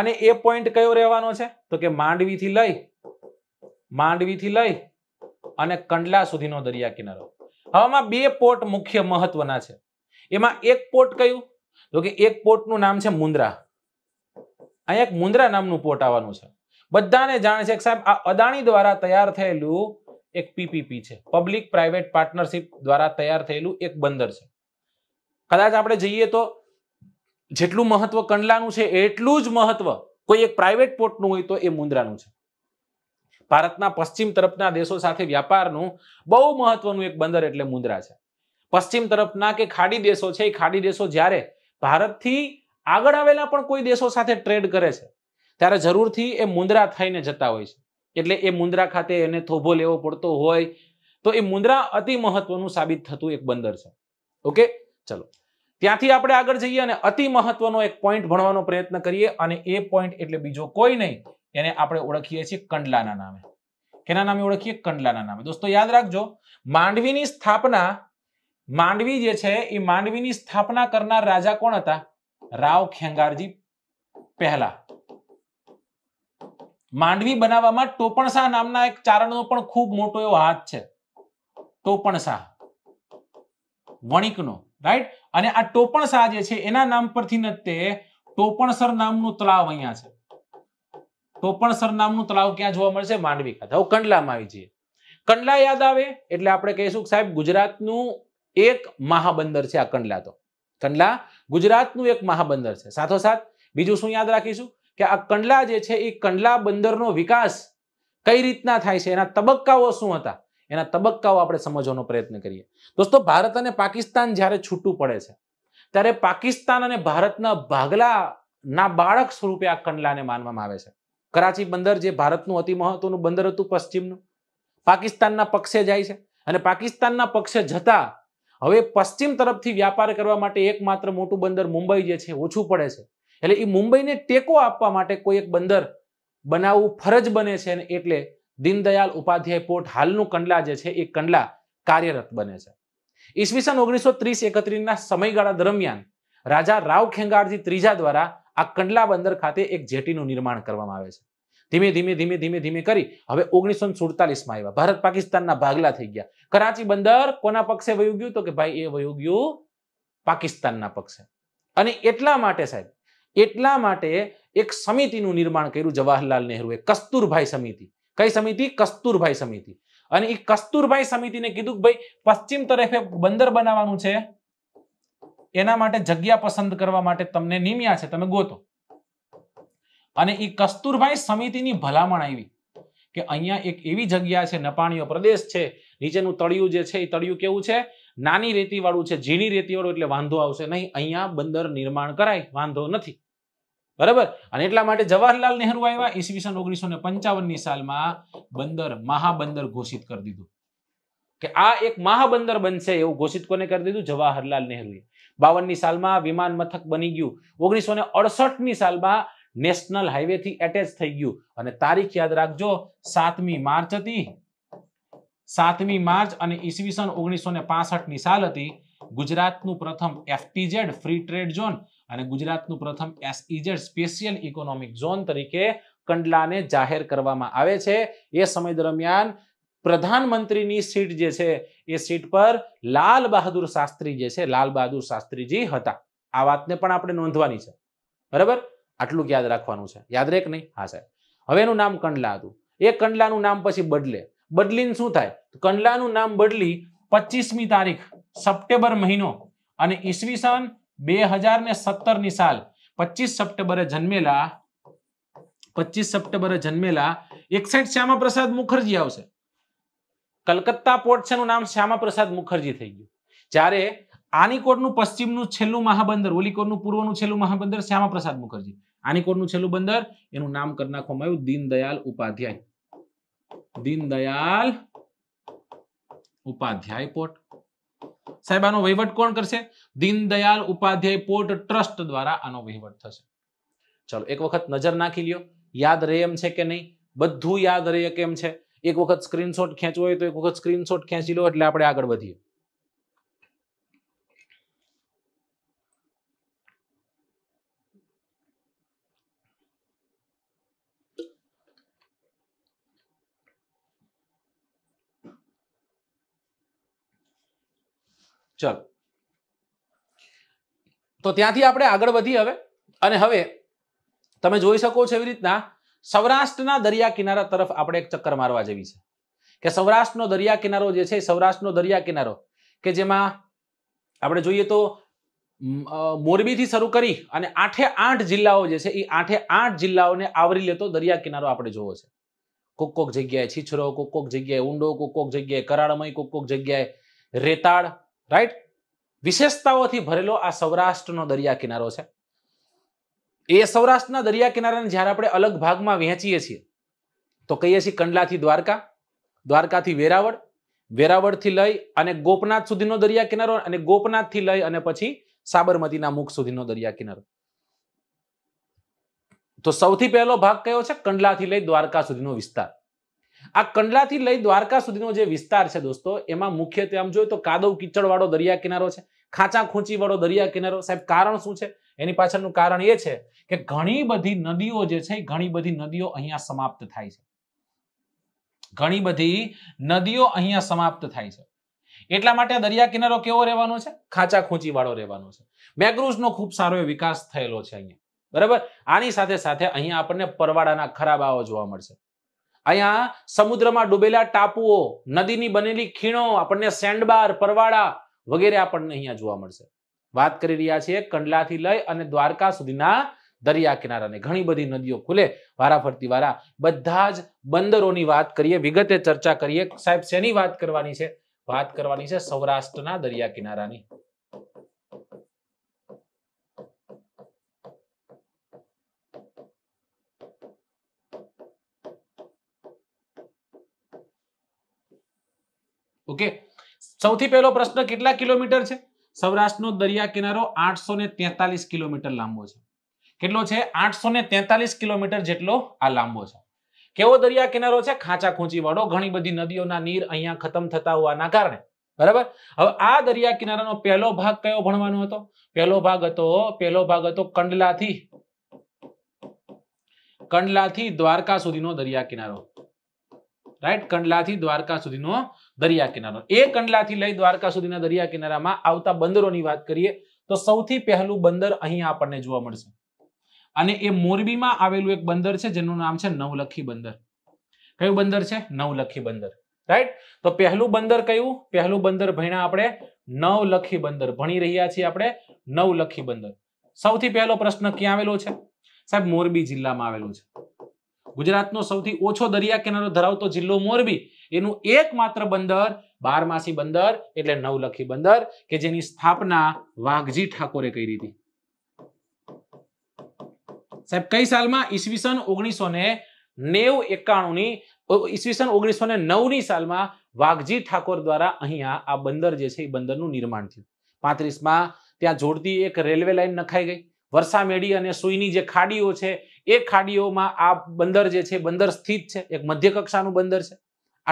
અને એ પોઈન્ટ કયો રહેવાનો છે તો કે માંડવીથી લઈ માંડવીથી લઈ અને કંડલા સુધીનો દરિયા કિનારો હવામાં બે પોર્ટ મુખ્ય મહત્વના છે એમાં એક પોર્ટ કયું તો કે એક પોર્ટનું નામ છે મુન્દ્રા અહીંયા એક મુન્દ્રા નામનું પોર્ટ આવવાનું છે બધાને જાણે છે કે સાહેબ આ અદાણી દ્વારા તૈયાર થયેલું એક પીપીપી છે પબ્લિક પ્રાઇવેટ પાર્ટનરશીપ દ્વારા તૈયાર થયેલું એક બંદર છે કદાચ આપણે જઈએ તો જેટલું મહત્વ કંડલાનું છે એટલું જ મહત્વ કોઈ એક પ્રાઇવેટ પોર્ટનું હોય તો એ મુન્દ્રાનું છે ભારતના પશ્ચિમ તરફના દેશો સાથે વ્યાપારનું બહુ મહત્વનું એક બંદર એટલે મુન્દ્રા છે પશ્ચિમ તરફના કે ખાડી દેશો છે એ ખાડી દેશો જ્યારે ભારતથી આગળ આવેલા પણ કોઈ દેશો સાથે ટ્રેડ કરે છે ત્યારે જરૂરથી એ મુન્દ્રા થઈને જતા હોય છે એટલે એ મુન્દ્રા ખાતે એને થોભો લેવો પડતો હોય તો એ મુન્દ્રા અતિ મહત્વનું સાબિત થતું એક બંદર છે ઓકે ચલો ત્યાંથી આપણે આગળ જઈએ અને અતિ મહત્વનો એક પોઈન્ટ ભણવાનો પ્રયત્ન કરીએ અને એ પોઈન્ટ એટલે બીજો કોઈ નહીં એને આપણે ઓળખીએ છીએ કંડલાના નામે કેના નામે ઓળખીએ કંડલાના નામે દોસ્તો યાદ રાખજો માંડવીની સ્થાપના માંડવી જે છે એ માંડવીની સ્થાપના કરનાર રાજા કોણ હતા રાવ ખેંગારજી પહેલા માંડવી બનાવવામાં ટોપણસા નામના એક ચારણનો પણ ખૂબ મોટો એવો હાથ છે ટોપણશાહ વણિકનો રાઈટ અને આ ટોપણશાહ જે છે એના નામ પરથી તે ટોપણસર નામનું તળાવ અહીંયા છે તો પણ સરનામનું તળાવ ક્યાં જોવા મળશે માંડવી ખાતે હવે કંડલામાં આવી જઈએ કંડલા યાદ આવે એટલે આપણે કહીશું કે સાહેબ ગુજરાતનું એક મહાબંદર છે આ કંડલા તો કંડલા ગુજરાતનું એક મહાબંદર છે સાથોસાથ બીજું શું યાદ રાખીશું કે આ કંડલા જે છે એ કંડલા બંદરનો વિકાસ કઈ રીતના થાય છે એના તબક્કાઓ શું હતા એના તબક્કાઓ આપણે સમજવાનો પ્રયત્ન કરીએ દોસ્તો ભારત અને પાકિસ્તાન જ્યારે છૂટું પડે છે ત્યારે પાકિસ્તાન અને ભારતના ભાગલાના બાળક સ્વરૂપે આ કંડલાને માનવામાં આવે છે કરાચી બંદર જે ભારતનું અતિ મહત્વનું બંદર હતું પશ્ચિમનું પાકિસ્તાનના પક્ષે જાય છે અને પાકિસ્તાનના પક્ષે જતા હવે પશ્ચિમ તરફથી વ્યાપાર કરવા માટે એકમાત્ર મોટું બંદર મુંબઈ જે છે ઓછું પડે છે એટલે એ મુંબઈને ટેકો આપવા માટે કોઈ એક બંદર બનાવવું ફરજ બને છે અને એટલે દીનદયાલ ઉપાધ્યાય પોર્ટ હાલનું કંડલા જે છે એ કંડલા કાર્યરત બને છે ઈસવીસન ઓગણીસો ત્રીસ એકત્રીસના સમયગાળા દરમિયાન રાજા રાવ ખેંગારજી ત્રીજા દ્વારા આ કંડલા બંદર ખાતે એક જેટીનું નિર્માણ કરવામાં આવે છે ધીમે ધીમે ધીમે ધીમે ધીમે કરી હવે ઓગણીસો સુડતાલીસમાં આવ્યા ભારત પાકિસ્તાનના ભાગલા થઈ ગયા કરાચી બંદર કોના પક્ષે વયું ગયું તો કે ભાઈ એ વયું ગયું પાકિસ્તાનના પક્ષે અને એટલા માટે સાહેબ એટલા માટે એક સમિતિનું નિર્માણ કર્યું જવાહરલાલ નહેરુએ કસ્તુરભાઈ સમિતિ કઈ સમિતિ કસ્તુરભાઈ સમિતિ અને એ કસ્તુરભાઈ સમિતિને કીધું કે ભાઈ પશ્ચિમ તરફે બંદર બનાવવાનું છે એના માટે જગ્યા પસંદ કરવા માટે તમને નિમ્યા છે તમે ગોતો અને એ કસ્તુરભાઈ સમિતિની ભલામણ આવી કે અહીંયા એક એવી જગ્યા છે નપાણીઓ પ્રદેશ છે નીચેનું તળિયું જે છે એ તળિયું કેવું છે નાની રેતીવાળું છે ઝીણી રેતીવાળું એટલે વાંધો આવશે નહીં અહીંયા બંદર નિર્માણ કરાય વાંધો નથી બરાબર અને એટલા માટે જવાહરલાલ નેહરુ આવ્યા ઈસવીસન ઓગણીસો ને પંચાવનની સાલમાં બંદર મહાબંદર ઘોષિત કરી દીધું કે આ એક મહાબંદર બનશે એવું ઘોષિત કોને કરી દીધું જવાહરલાલ નહેરુએ બાવનની સાલમાં વિમાન મથક બની ગયું ઓગણીસો ને ની સાલમાં નેશનલ હાઈવે થી એટેચ થઈ ગયું અને તારીખ યાદ રાખજો સાતમી માર્ચ હતી સાતમી માર્ચ અને ઈસવીસન ઓગણીસો ને ની સાલ હતી ગુજરાતનું પ્રથમ એફટીઝેડ ફ્રી ટ્રેડ ઝોન અને ગુજરાતનું પ્રથમ એસઈઝેડ સ્પેશિયલ ઇકોનોમિક ઝોન તરીકે કંડલાને જાહેર કરવામાં આવે છે એ સમય દરમિયાન પ્રધાનમંત્રીની સીટ જે છે એ સીટ પર લાલ બહાદુર શાસ્ત્રી જે છે લાલ બહાદુર શાસ્ત્રીજી હતા આ વાતને પણ આપણે નોંધવાની છે બરાબર આટલું યાદ રાખવાનું છે યાદ રહે કે નહીં હા સાહેબ હવે એનું નામ કંડલા હતું એ કંડલાનું નામ પછી બદલે બદલીને શું થાય કંડલાનું નામ બદલી પચીસમી તારીખ સપ્ટેમ્બર મહિનો અને ઈસવીસન બે હજાર ને સત્તરની સાલ પચીસ સપ્ટેમ્બરે જન્મેલા પચીસ સપ્ટેમ્બરે જન્મેલા એકસઠ શ્યામા પ્રસાદ મુખર્જી આવશે કલકત્તા પોર્ટ છે એનું નામ શ્યામાપ્રસાદ મુખર્જી થઈ ગયું જ્યારે આનીકોટનું પશ્ચિમનું છેલ્લું મહાબંદર ઓલિકોટનું પૂર્વનું છેલ્લું મહાબંદર શ્યામાપ્રસાદ મુખર્જી આનીકોટનું છેલ્લું બંદર એનું નામ કરી નાખવામાં આવ્યું દીનદયાલ ઉપાધ્યાય દીનદયાલ ઉપાધ્યાય પોર્ટ સાહેબ આનો વહીવટ કોણ કરશે દીનદયાલ ઉપાધ્યાય પોર્ટ ટ્રસ્ટ દ્વારા આનો વહીવટ થશે ચલો એક વખત નજર નાખી લ્યો યાદ રહે એમ છે કે નહીં બધું યાદ રહે કેમ છે એક વખત સ્ક્રીનશોટ ખેંચવો હોય તો એક વખત સ્ક્રીનશોટ ખેંચી લો એટલે આપણે આગળ વધીએ ચાલો તો ત્યાંથી આપણે આગળ વધીએ હવે અને હવે તમે જોઈ શકો છો એવી રીતના સૌરાષ્ટ્રના દરિયા કિનારા તરફ આપણે એક ચક્કર મારવા જેવી છે કે સૌરાષ્ટ્રનો દરિયા કિનારો જે છે સૌરાષ્ટ્રનો દરિયા કિનારો કે જેમાં આપણે જોઈએ તો મોરબીથી શરૂ કરી અને આઠે આઠ જિલ્લાઓ જે છે એ આઠે આઠ જિલ્લાઓને આવરી લેતો દરિયા કિનારો આપણે જોવો છે કોક કોક જગ્યાએ છીછરો કોક કોક જગ્યાએ ઊંડો કોક કોક જગ્યાએ કરાળમય કોક કોક જગ્યાએ રેતાળ રાઈટ વિશેષતાઓથી ભરેલો આ સૌરાષ્ટ્રનો દરિયા કિનારો છે એ સૌરાષ્ટ્રના દરિયા કિનારાને જ્યારે આપણે અલગ ભાગમાં વહેંચીએ છીએ તો કહીએ છીએ કંડલાથી દ્વારકા દ્વારકાથી વેરાવળ વેરાવળથી લઈ અને ગોપનાથ સુધીનો દરિયા કિનારો અને ગોપનાથથી લઈ અને પછી સાબરમતીના મુખ સુધીનો દરિયા કિનારો તો સૌથી પહેલો ભાગ કયો છે કંડલાથી લઈ દ્વારકા સુધીનો વિસ્તાર આ કંડલાથી લઈ દ્વારકા સુધીનો જે વિસ્તાર છે દોસ્તો એમાં મુખ્યત્વે આમ જોઈએ તો કાદવ કીચડ વાળો દરિયા કિનારો છે ખાંચા ખૂંચી દરિયા કિનારો સાહેબ કારણ શું છે એની પાછળનું કારણ એ છે કે ઘણી બધી નદીઓ જે છે ઘણી બધી નદીઓ અહીંયા સમાપ્ત થાય છે ઘણી બધી નદીઓ અહીંયા સમાપ્ત થાય છે એટલા માટે દરિયા કિનારો કેવો રહેવાનો છે ખાચા ખૂંચી વાળો રહેવાનો છે મેગ્રુઝનો ખૂબ સારો વિકાસ થયેલો છે અહીંયા બરાબર આની સાથે સાથે અહીંયા આપણને પરવાડાના ખરાબાઓ જોવા મળશે અહીંયા સમુદ્રમાં ડૂબેલા ટાપુઓ નદીની બનેલી ખીણો આપણને સેન્ડબાર પરવાડા વગેરે આપણને અહીંયા જોવા મળશે વાત કરી રહ્યા છીએ કંડલાથી લઈ અને દ્વારકા સુધીના દરિયા કિનારાને ઘણી બધી નદીઓ ખુલે વારાફરતી વારા બધા જ બંદરોની વાત કરીએ વિગતે ચર્ચા કરીએ સાહેબ શેની વાત કરવાની છે વાત કરવાની છે સૌરાષ્ટ્રના દરિયા કિનારાની ઓકે સૌથી પહેલો પ્રશ્ન કેટલા કિલોમીટર છે સૌરાષ્ટ્રનો દરિયા કિનારો આઠસો કિલોમીટર લાંબો છે કેટલો છે આઠસો કિલોમીટર જેટલો આ લાંબો છે કેવો દરિયા કિનારો છે ખાંચા ખૂંચી વાળો ઘણી બધી નદીઓના નીર અહીંયા ખતમ થતા હોવાના કારણે બરાબર હવે આ દરિયા કિનારાનો પહેલો ભાગ કયો ભણવાનો હતો પહેલો ભાગ હતો પહેલો ભાગ હતો કંડલાથી કંડલાથી દ્વારકા સુધીનો દરિયા કિનારો રાઈટ કંડલાથી દ્વારકા સુધીનો દરિયા કિનારો એ કંડલાથી લઈ દ્વારકા સુધીના દરિયા કિનારામાં આવતા બંદરોની વાત કરીએ તો સૌથી પહેલું બંદર અહીંયા આપણને જોવા મળશે અને એ મોરબીમાં આવેલું એક બંદર છે જેનું નામ છે નવલખી બંદર કયું બંદર છે નવલખી બંદર રાઈટ તો પહેલું બંદર કયું પહેલું બંદર ભણ્યા આપણે નવલખી બંદર ભણી રહ્યા છીએ આપણે નવલખી બંદર સૌથી પહેલો પ્રશ્ન ક્યાં આવેલો છે સાહેબ મોરબી જિલ્લામાં આવેલું છે ગુજરાતનો સૌથી ઓછો દરિયા કિનારો ધરાવતો જિલ્લો મોરબી એનું એકમાત્ર બંદર બારમાસી બંદર એટલે નવલખી બંદર કે જેની સ્થાપના વાઘજી ઠાકોરે કરી હતી સાહેબ કઈ સાલમાં ઈસવીસન ઓગણીસો ને નેવ એકાણું ની ઈસવીસન ઓગણીસો ને નવ ની સાલમાં વાઘજી ઠાકોર દ્વારા અહીંયા આ બંદર જે છે એ બંદરનું નિર્માણ થયું પાંત્રીસમાં ત્યાં જોડતી એક રેલવે લાઈન નખાઈ ગઈ વરસામેડી અને સુઈની જે ખાડીઓ છે એ ખાડીઓમાં આ બંદર જે છે બંદર સ્થિત છે એક મધ્ય કક્ષાનું બંદર છે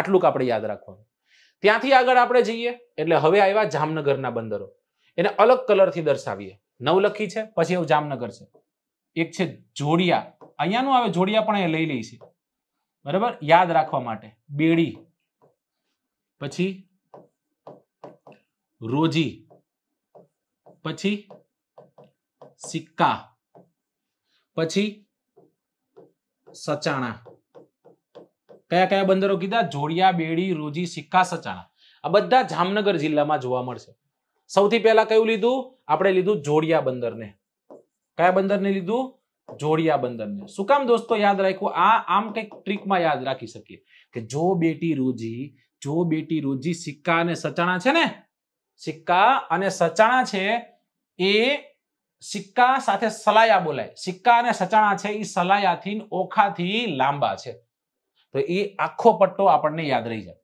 આટલું આપણે યાદ રાખવાનું ત્યાંથી આગળ આપણે જઈએ એટલે હવે આવ્યા જામનગરના બંદરો એને અલગ કલરથી દર્શાવીએ નવલખી છે પછી એવું જામનગર છે એક છે જોડિયા અહીંયાનું આવે જોડિયા પણ એ લઈ લઈ છે બરાબર યાદ રાખવા માટે બેડી પછી રોજી પછી સિક્કા પછી સચાણા કયા કયા બંદરો કીધા જોડિયા બેડી રોજી સિક્કા સચાણા આ બધા જામનગર જિલ્લામાં જોવા મળશે સૌથી પહેલા કયું લીધું આપણે લીધું જોડિયા બંદરને કયા બંદરને લીધું જોડિયા બંદરને શું કામ દોસ્તો યાદ રાખો આ આમ કંઈક ટ્રીકમાં યાદ રાખી શકીએ કે જો બેટી રોજી જો બેટી રોજી સિક્કા અને સચાણા છે ને સિક્કા અને સચાણા છે એ સિક્કા સાથે સલાયા બોલાય સિક્કા અને સચાણા છે એ સલાયાથી ઓખાથી લાંબા છે તો એ આખો પટ્ટો આપણને યાદ રહી જાય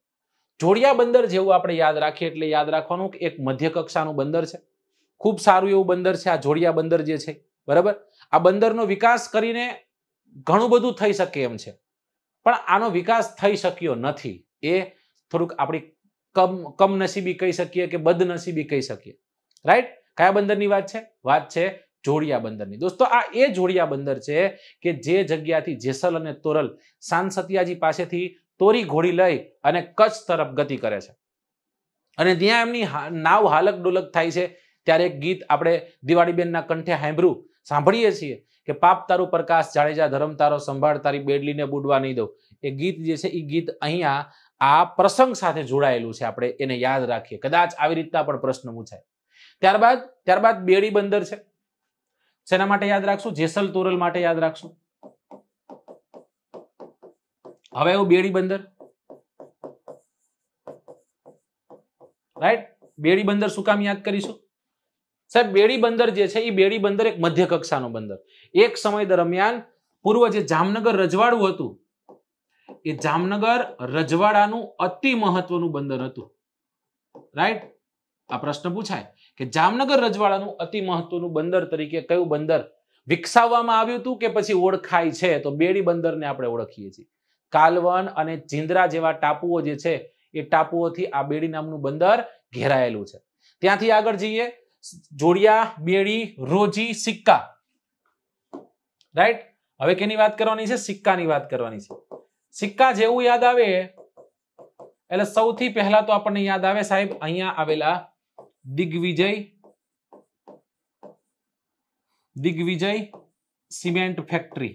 જોડિયા બંદર જેવું આપણે યાદ રાખીએ એટલે યાદ રાખવાનું કે એક મધ્ય કક્ષાનું બંદર છે ખૂબ સારું એવું બંદર છે આ જોડિયા બંદર જે છે બરાબર આ બંદરનો વિકાસ કરીને ઘણું બધું થઈ શકે એમ છે પણ આનો વિકાસ થઈ શક્યો નથી એ થોડુંક આપણી કમ કમનસીબી કહી શકીએ કે બદનસીબી કહી શકીએ રાઈટ કયા બંદરની વાત છે વાત છે જોડિયા બંદરની દોસ્તો આ એ જોડિયા બંદર છે કે જે જગ્યાથી જેસલ અને તોરલ સાન પાસેથી તોરી ઘોડી લઈ અને કચ્છ તરફ ગતિ કરે છે અને ત્યાં એમની નાવ હાલક ડોલક થાય છે ત્યારે એક ગીત આપણે દિવાળીબેનના કંઠે સાંભળ્યું સાંભળીએ છીએ કે પાપ તારું પ્રકાશ જાડેજા ધરમ તારો સંભાળ તારી બેડલીને બુડવા નહીં દઉં એ ગીત જે છે એ ગીત અહીંયા આ પ્રસંગ સાથે જોડાયેલું છે આપણે એને યાદ રાખીએ કદાચ આવી રીતના પણ પ્રશ્ન પૂછાય ત્યારબાદ ત્યારબાદ બેડી બંદર છે શેના માટે યાદ રાખશું જેસલ તોરલ માટે યાદ રાખશું હવે આવ્યું બેડી બંદર રાઈટ બેડી બંદર શું કામ યાદ કરીશું સાહેબ બેડી બંદર જે છે એ બેડી બંદર એક મધ્ય કક્ષાનો બંદર એક સમય દરમિયાન પૂર્વ જે જામનગર રજવાડું હતું એ જામનગર રજવાડાનું અતિ મહત્વનું બંદર હતું રાઈટ આ પ્રશ્ન પૂછાય કે જામનગર રજવાડાનું અતિ મહત્વનું બંદર તરીકે કયું બંદર વિકસાવવામાં આવ્યું હતું કે પછી ઓળખાય છે તો બેડી બંદરને આપણે ઓળખીએ છીએ કાલવન અને જિંદ્રા જેવા ટાપુઓ જે છે એ ટાપુઓથી આ બેડી નામનું બંદર ઘેરાયેલું છે ત્યાંથી આગળ જઈએ જોડિયા બેડી રોજી સિક્કા રાઈટ હવે કેની વાત કરવાની છે સિક્કાની વાત કરવાની છે સિક્કા જેવું યાદ આવે એટલે સૌથી પહેલા તો આપણને યાદ આવે સાહેબ અહીંયા આવેલા Digvijay Digvijay cement factory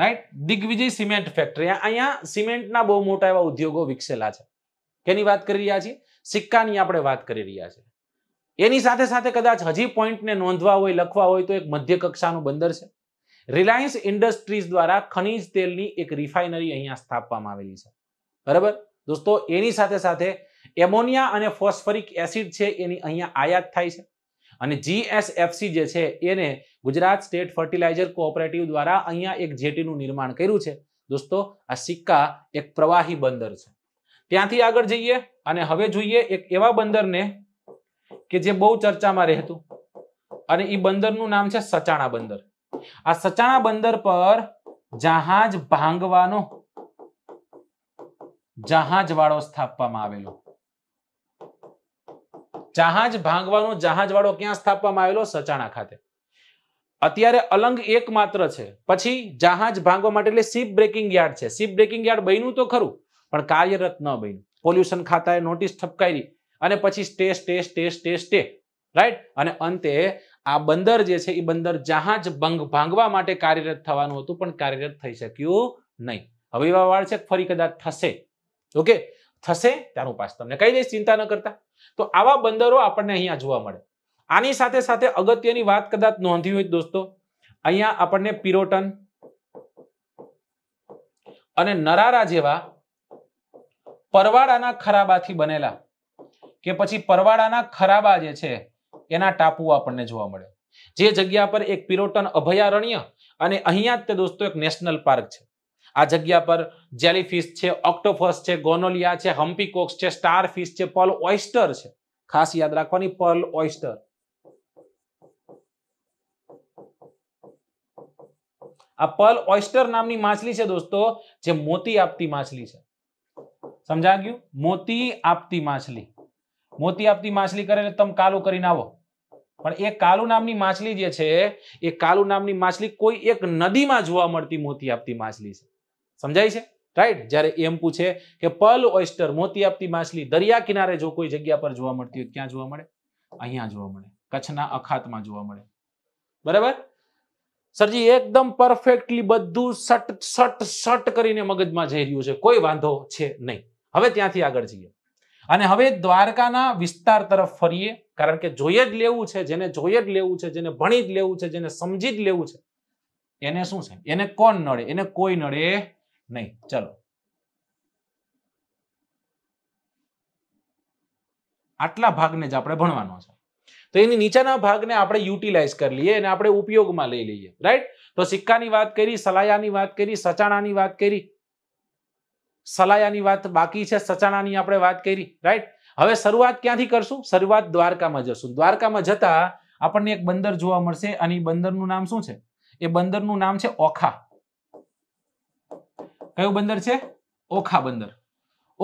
right Digvijay cement factory અહીંયા સિમેન્ટના બહુ મોટા એવા ઉદ્યોગો વિકસેલા છે કેની વાત કરી રહ્યા છીએ સિક્કાની આપણે વાત કરી રહ્યા છીએ એની સાથે સાથે કદાચ હજી પોઈન્ટને નોંધવા હોય લખવા હોય તો એક મધ્ય કક્ષાનું બંદર છે રિલાયન્સ ઇન્ડસ્ટ્રીઝ દ્વારા ખનીજ તેલની એક રિફાઇનરી અહીંયા સ્થાપવામાં આવેલી છે બરાબર દોસ્તો એની સાથે સાથે એમોનિયા અને ફોસ્ફરિક એસિડ છે એની અહીંયા આયાત થાય છે અને જીએસએફસી જે છે એને ગુજરાત સ્ટેટ ફર્ટિલાઇઝર કોઓપરેટિવ દ્વારા અહીંયા એક જેટીનું નિર્માણ કર્યું છે દોસ્તો આ સિક્કા એક પ્રવાહી બંદર છે ત્યાંથી આગળ જઈએ અને હવે જોઈએ એક એવા બંદરને કે જે બહુ ચર્ચામાં રહેતું અને એ બંદરનું નામ છે સચાણા બંદર આ સચાણા બંદર પર જહાજ ભાંગવાનો જહાજ વાળો સ્થાપવામાં આવેલો જહાજ ભાંગવાનો જહાજ વાળો ક્યાં સ્થાપવામાં આવેલો સચાણા ખાતે અત્યારે અલંગ એક માત્ર છે પછી જહાજ ભાંગવા માટે એટલે સીપ બ્રેકિંગ યાર્ડ છે સીપ બ્રેકિંગ યાર્ડ બન્યું તો ખરું પણ કાર્યરત ન બન્યું પોલ્યુશન ખાતાએ નોટિસ ઠપકારી અને પછી stay stay stay stay stay right અને અંતે આ બંદર જે છે એ બંદર જહાજ ભંગ ભાંગવા માટે કાર્યરત થવાનું હતું પણ કાર્યરત થઈ શક્યું નહીં હવે એવા વાળ છે ફરી કદાચ થશે ઓકે થશે ત્યારે હું પાછ તમને કહી દઈશ ચિંતા ન કરતા તો આવા બંદરો આપણને અહીંયા જોવા મળે આની સાથે સાથે અગત્યની વાત કદાચ નોંધી હોય દોસ્તો અહીંયા આપણને પિરોટન અને નરારા જેવા પરવાડાના ખરાબાથી બનેલા કે પછી પરવાળાના ખરાબા જે છે એના ટાપુઓ આપણને જોવા મળે જે જગ્યા પર એક પિરોટન અભયારણ્ય અને અહીંયા જ તે દોસ્તો એક નેશનલ પાર્ક છે આ જગ્યા પર જેલીફિશ છે ઓક્ટોફસ છે ગોનોલિયા છે હમ્પીકોક્સ છે સ્ટારફિશ છે પર્લ ઓઇસ્ટર છે ખાસ યાદ રાખવાની પર્લ ઓઇસ્ટર આ પર્લ ઓઇસ્ટર નામની માછલી છે દોસ્તો જે મોતી આપતી માછલી છે સમજાગ્યું મોતી આપતી માછલી મોતી આપતી માછલી કરે તમે કાલું કરીને આવો પણ એ કાલુ નામની માછલી જે છે એ કાલુ નામની માછલી કોઈ એક નદીમાં જોવા મળતી મોતી આપતી માછલી છે સમજાય છે રાઈટ જ્યારે એમ પૂછે કે પલ ઓઈસ્ટર મોતી આપતી માછલી દરિયા કિનારે જો કોઈ જગ્યા પર જોવા મળતી હોય ક્યાં જોવા મળે અહીંયા જોવા મળે કચ્છના અખાતમાં જોવા મળે બરાબર સરજી એકદમ પરફેક્ટલી બધું સટ સટ સટ કરીને મગજમાં જઈ રહ્યું છે કોઈ વાંધો છે નહીં હવે ત્યાંથી આગળ જઈએ અને હવે દ્વારકાના વિસ્તાર તરફ ફરીએ કારણ કે જોઈએ જ લેવું છે જેને જોઈએ જ લેવું છે જેને ભણી જ લેવું છે જેને સમજી જ લેવું છે એને શું છે એને કોણ નડે એને કોઈ નડે નહીં ચલો આટલા ભાગને જ આપણે ભણવાનો છે તો એની નીચેના ભાગને આપણે યુટિલાઇઝ કરી લઈએ અને આપણે ઉપયોગમાં લઈ લઈએ રાઈટ તો સિક્કાની વાત કરી સલાયાની વાત કરી સચાણાની વાત કરી સલાયાની વાત બાકી છે સચાણાની આપણે વાત કરી રાઈટ હવે શરૂઆત ક્યાંથી કરશું શરૂઆત દ્વારકામાં જશું દ્વારકામાં જતા આપણને એક બંદર જોવા મળશે અને એ બંદરનું નામ શું છે એ બંદરનું નામ છે ઓખા કયું બંદર છે ઓખા બંદર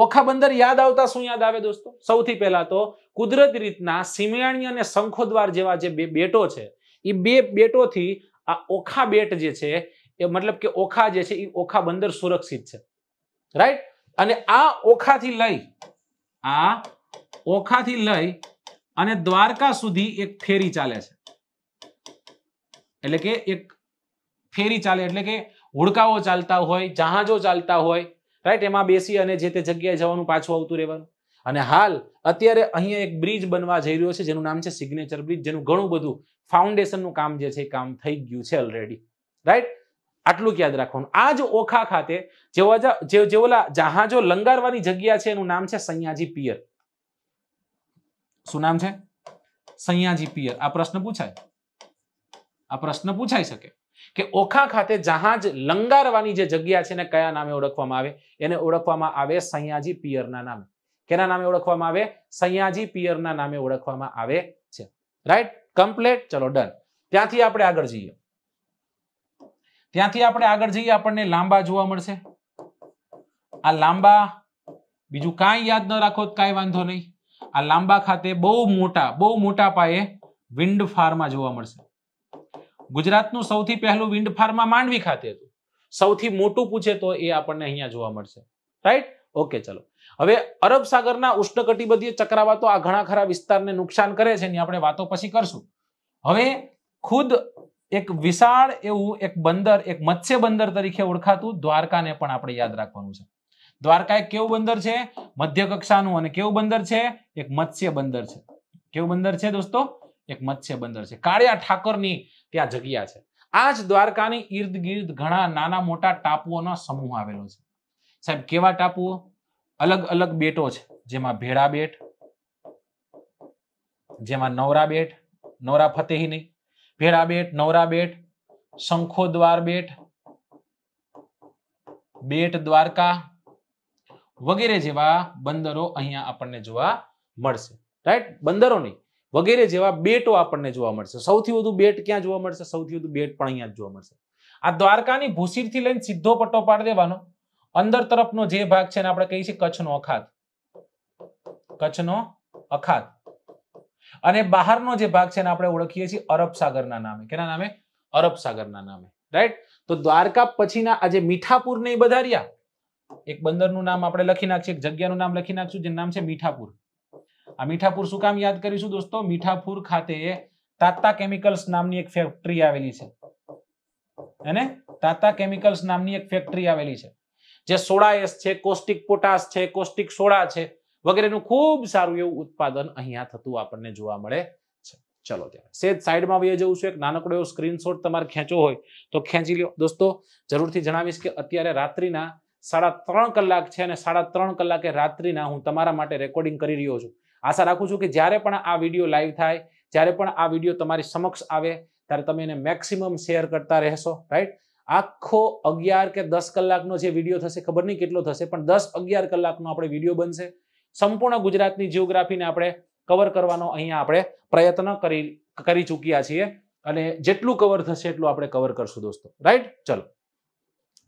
ઓખા બંદર યાદ આવતા શું યાદ આવે દોસ્તો સૌથી પહેલા તો કુદરતી રીતના સિમિયાણી અને શંખોદ્વાર જેવા જે બે બેટો છે એ બે બેટોથી આ ઓખા બેટ જે છે એ મતલબ કે ઓખા જે છે એ ઓખા બંદર સુરક્ષિત છે રાઈટ અને આ ઓખાથી લઈ આ ઓખાથી લઈ અને દ્વારકા સુધી એક ફેરી ચાલે છે એટલે કે એક ફેરી ચાલે એટલે કે હુડકાઓ ચાલતા હોય જહાજો ચાલતા હોય રાઈટ એમાં બેસી અને જે તે જગ્યાએ જવાનું પાછું આવતું રહેવાનું અને હાલ અત્યારે અહીંયા એક બ્રિજ બનવા જઈ રહ્યો છે જેનું નામ છે સિગ્નેચર બ્રિજ જેનું ઘણું બધું ફાઉન્ડેશનનું કામ જે છે કામ થઈ ગયું છે ઓલરેડી રાઈટ આટલું યાદ રાખવાનું આ જ ઓખા ખાતે જેવા જે જેવલા જહાજો લંગારવાની જગ્યા છે એનું નામ છે સૈયાજી પિયર શું નામ છે સૈયાજી પિયર આ પ્રશ્ન પૂછાય આ પ્રશ્ન પૂછાઈ શકે કે ઓખા ખાતે જહાજ લંગારવાની જે જગ્યા છે એને કયા નામે ઓળખવામાં આવે એને ઓળખવામાં આવે સૈયાજી પિયરના નામે કેના નામે ઓળખવામાં આવે સૈયાજી પિયરના નામે ઓળખવામાં આવે છે રાઈટ કમ્પ્લેટ ચલો ડન ત્યાંથી આપણે આગળ જઈએ ત્યાંથી આપણે આગળ જઈએ આપણને લાંબા જોવા મળશે આ લાંબા બીજું કાંઈ યાદ ન રાખો કાંઈ વાંધો નહીં આ લાંબા ખાતે બહુ મોટા બહુ મોટા પાયે વિન્ડ ફાર્મા જોવા મળશે ગુજરાતનું સૌથી પહેલું વિન્ડ ફાર્મા માંડવી ખાતે હતું સૌથી મોટું પૂછે તો એ આપણને અહીંયા જોવા મળશે રાઈટ ઓકે ચલો હવે અરબ સાગરના ઉષ્ણકટિબંધીય ચક્રવાતો આ ઘણા ખરા વિસ્તારને નુકસાન કરે છે એની આપણે વાતો પછી કરશું હવે ખુદ એક વિશાળ એવું એક બંદર એક મત્સ્ય બંદર તરીકે ઓળખાતું દ્વારકાને પણ આપણે યાદ રાખવાનું છે દ્વારકા એક કેવું બંદર છે મધ્ય કક્ષાનું અને કેવું બંદર છે એક મત્સ્ય બંદર છે કેવું બંદર છે દોસ્તો એક મત્સ્ય બંદર છે કાળિયા ઠાકરની ત્યાં જગ્યા છે આ જ દ્વારકાની ઈર્દ ગીર્દ ઘણા નાના મોટા ટાપુઓનો સમૂહ આવેલો છે સાહેબ કેવા ટાપુઓ અલગ અલગ બેટો છે જેમાં ભેળા બેટ જેમાં નવરા બેટ નવરા ફતેહી નહીં ભેળા બેટ નવરા બેટ શંખોદ્વાર બેટ બેટ દ્વારકા વગેરે જેવા બંદરો અહીંયા આપણને જોવા મળશે રાઈટ બંદરો નહીં વગેરે જેવા બેટો આપણને જોવા મળશે સૌથી વધુ બેટ ક્યાં જોવા મળશે સૌથી વધુ બેટ પણ અહીંયા જોવા મળશે આ દ્વારકાની ભૂસીરથી લઈને સીધો પટ્ટો પાડી દેવાનો અંદર તરફનો જે ભાગ છે ને આપણે કહીએ છીએ કચ્છનો અખાત કચ્છનો અખાત અને બહારનો જે ભાગ છે ને આપણે ઓળખીએ છીએ અરબ સાગરના નામે કેના નામે અરબ સાગરના નામે રાઈટ તો દ્વારકા પછીના આજે મીઠાપુર ને બધા રહ્યા એક બંદરનું નામ આપણે લખી નાખશું એક જગ્યાનું નામ લખી નાખશું જેનું નામ છે મીઠાપુર આ મીઠાપુર શું કામ યાદ કરીશું દોસ્તો મીઠાપુર ખાતે તાતા કેમિકલ્સ નામની એક ફેક્ટરી આવેલી છે અને તાતા કેમિકલ્સ નામની એક ફેક્ટરી આવેલી છે જે સોડા એસ છે કોસ્ટિક પોટાસ છે કોસ્ટિક સોડા છે વગેરેનું ખૂબ સારું એવું ઉત્પાદન અહીંયા થતું આપણને જોવા મળે છે ચલો ત્યારે સેજ સાઈડમાં વહી જવું છું એક નાનકડો એવો સ્ક્રીનશોટ તમારે ખેંચો હોય તો ખેંચી લો દોસ્તો જરૂરથી જણાવીશ કે અત્યારે રાત્રિના સાડા ત્રણ કલાક છે અને સાડા ત્રણ કલાકે રાત્રિના હું તમારા માટે રેકોર્ડિંગ કરી રહ્યો છું આશા રાખું છું કે જ્યારે પણ આ વિડીયો લાઈવ થાય જ્યારે પણ આ વિડીયો તમારી સમક્ષ આવે ત્યારે તમે એને મેક્સિમમ શેર કરતા રહેશો રાઈટ આખો અગિયાર કે દસ કલાકનો જે વિડીયો થશે ખબર નહીં કેટલો થશે પણ દસ અગિયાર કલાકનો આપણે વિડીયો બનશે સંપૂર્ણ ગુજરાતની જિયોગ્રાફીને આપણે કવર કરવાનો અહીંયા આપણે પ્રયત્ન કરી કરી ચૂક્યા છીએ અને જેટલું કવર થશે એટલું આપણે કવર કરશું દોસ્તો રાઈટ ચલો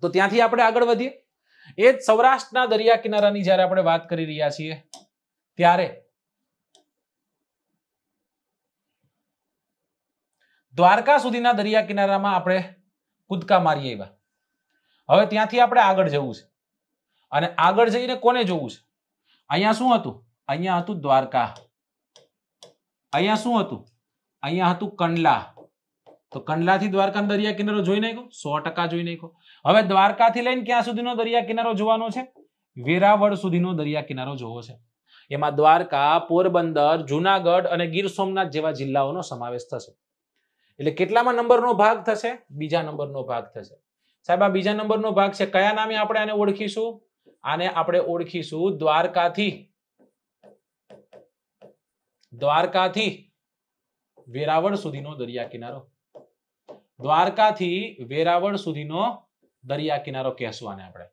તો ત્યાંથી આપણે આગળ વધીએ એ જ સૌરાષ્ટ્રના દરિયા કિનારાની જ્યારે આપણે વાત કરી રહ્યા છીએ ત્યારે દ્વારકા સુધીના દરિયા કિનારામાં આપણે કૂદકા મારીએ આવ્યા હવે ત્યાંથી આપણે આગળ જવું છે અને આગળ જઈને કોને જોવું છે અહીંયા શું હતું અહીંયા હતું દ્વારકા અહીંયા શું હતું અહીંયા હતું કંડલા તો કંડલાથી દ્વારકા દરિયા કિનારો જોઈ નાખ્યો સો ટકા જોઈ નાખ્યો હવે દ્વારકાથી લઈને ક્યાં સુધીનો દરિયા કિનારો જોવાનો છે વેરાવળ સુધીનો દરિયા કિનારો જોવો છે એમાં દ્વારકા પોરબંદર જુનાગઢ અને ગીર સોમનાથ જેવા જિલ્લાઓનો સમાવેશ થશે એટલે કેટલામાં નંબરનો ભાગ થશે બીજા નંબરનો ભાગ થશે સાહેબ આ બીજા નંબરનો ભાગ છે કયા નામે આપણે આને ઓળખીશું આને આપણે ઓળખીશું દ્વારકાથી દ્વારકાથી વેરાવળ સુધીનો દરિયા કિનારો દ્વારકાથી વેરાવળ સુધીનો દરિયા કિનારો કહેશું આને આપણે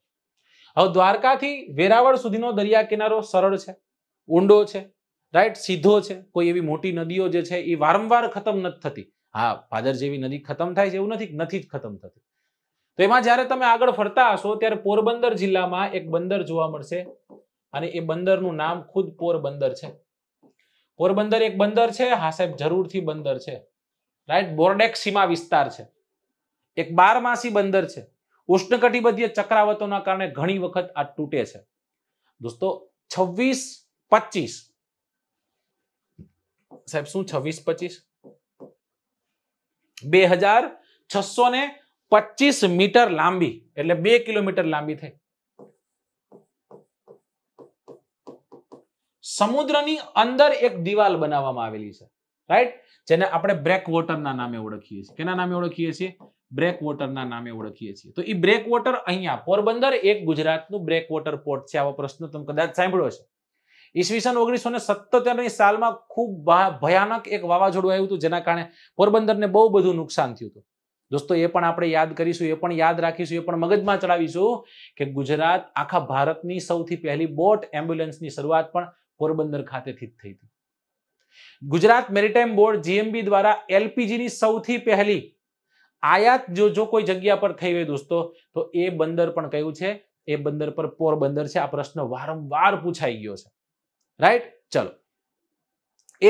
હવે દ્વારકાથી વેરાવળ સુધીનો દરિયા કિનારો સરળ છે ઊંડો છે રાઈટ સીધો છે કોઈ એવી મોટી નદીઓ જે છે એ વારંવાર ખતમ નથી થતી હા ભાદર જેવી નદી ખતમ થાય છે એવું નથી નથી જ ખતમ થતી તો એમાં જ્યારે તમે આગળ ફરતા હશો ત્યારે પોરબંદર જિલ્લામાં એક બંદર જોવા મળશે અને એ બંદરનું નામ ખુદ પોરબંદર છે પોરબંદર એક બંદર છે હા સાહેબ જરૂરથી બંદર છે રાઈટ બોર્ડેક સીમા વિસ્તાર છે એક બારમાસી બંદર છે ઉષ્ણકટિબંધીય ચક્રાવતોના કારણે ઘણી વખત આ તૂટે છે દોસ્તો છવ્વીસ પચીસ સાહેબ શું છવ્વીસ પચીસ બે હજાર છસો ને પચીસ મીટર લાંબી એટલે બે કિલોમીટર લાંબી થઈ સમુદ્રની અંદર એક દિવાલ બનાવવામાં આવેલી છે રાઈટ જેને આપણે બ્રેક વોટર ના નામે ઓળખીએ છીએ કેના નામે ઓળખીએ છીએ બ્રેક વોટરના નામે ઓળખીએ છીએ તો એ બ્રેક વોટર અહીંયા પોરબંદર એક ગુજરાતનું બ્રેક વોટર પોર્ટ છે આવો પ્રશ્ન તમે કદાચ સાંભળ્યો છે ઈસવીસન ઓગણીસો ને સત્તોતેરની સાલમાં ખૂબ ભયાનક એક વાવાઝોડું આવ્યું હતું જેના કારણે પોરબંદરને બહુ બધું નુકસાન થયું હતું દોસ્તો એ પણ આપણે યાદ કરીશું એ પણ યાદ રાખીશું એ પણ મગજમાં ચડાવીશું કે ગુજરાત આખા ભારતની સૌથી પહેલી બોટ એમ્બ્યુલન્સની શરૂઆત પણ પોરબંદર ખાતેથી જ થઈ હતી ગુજરાત મેરીટાઈમ બોર્ડ જીએમબી દ્વારા એલપીજીની સૌથી પહેલી આયાત જો જો કોઈ જગ્યા પર થઈ હોય દોસ્તો તો એ બંદર પણ કયું છે એ બંદર પર પોરબંદર છે આ પ્રશ્ન વારંવાર પૂછાઈ ગયો છે રાઈટ ચલો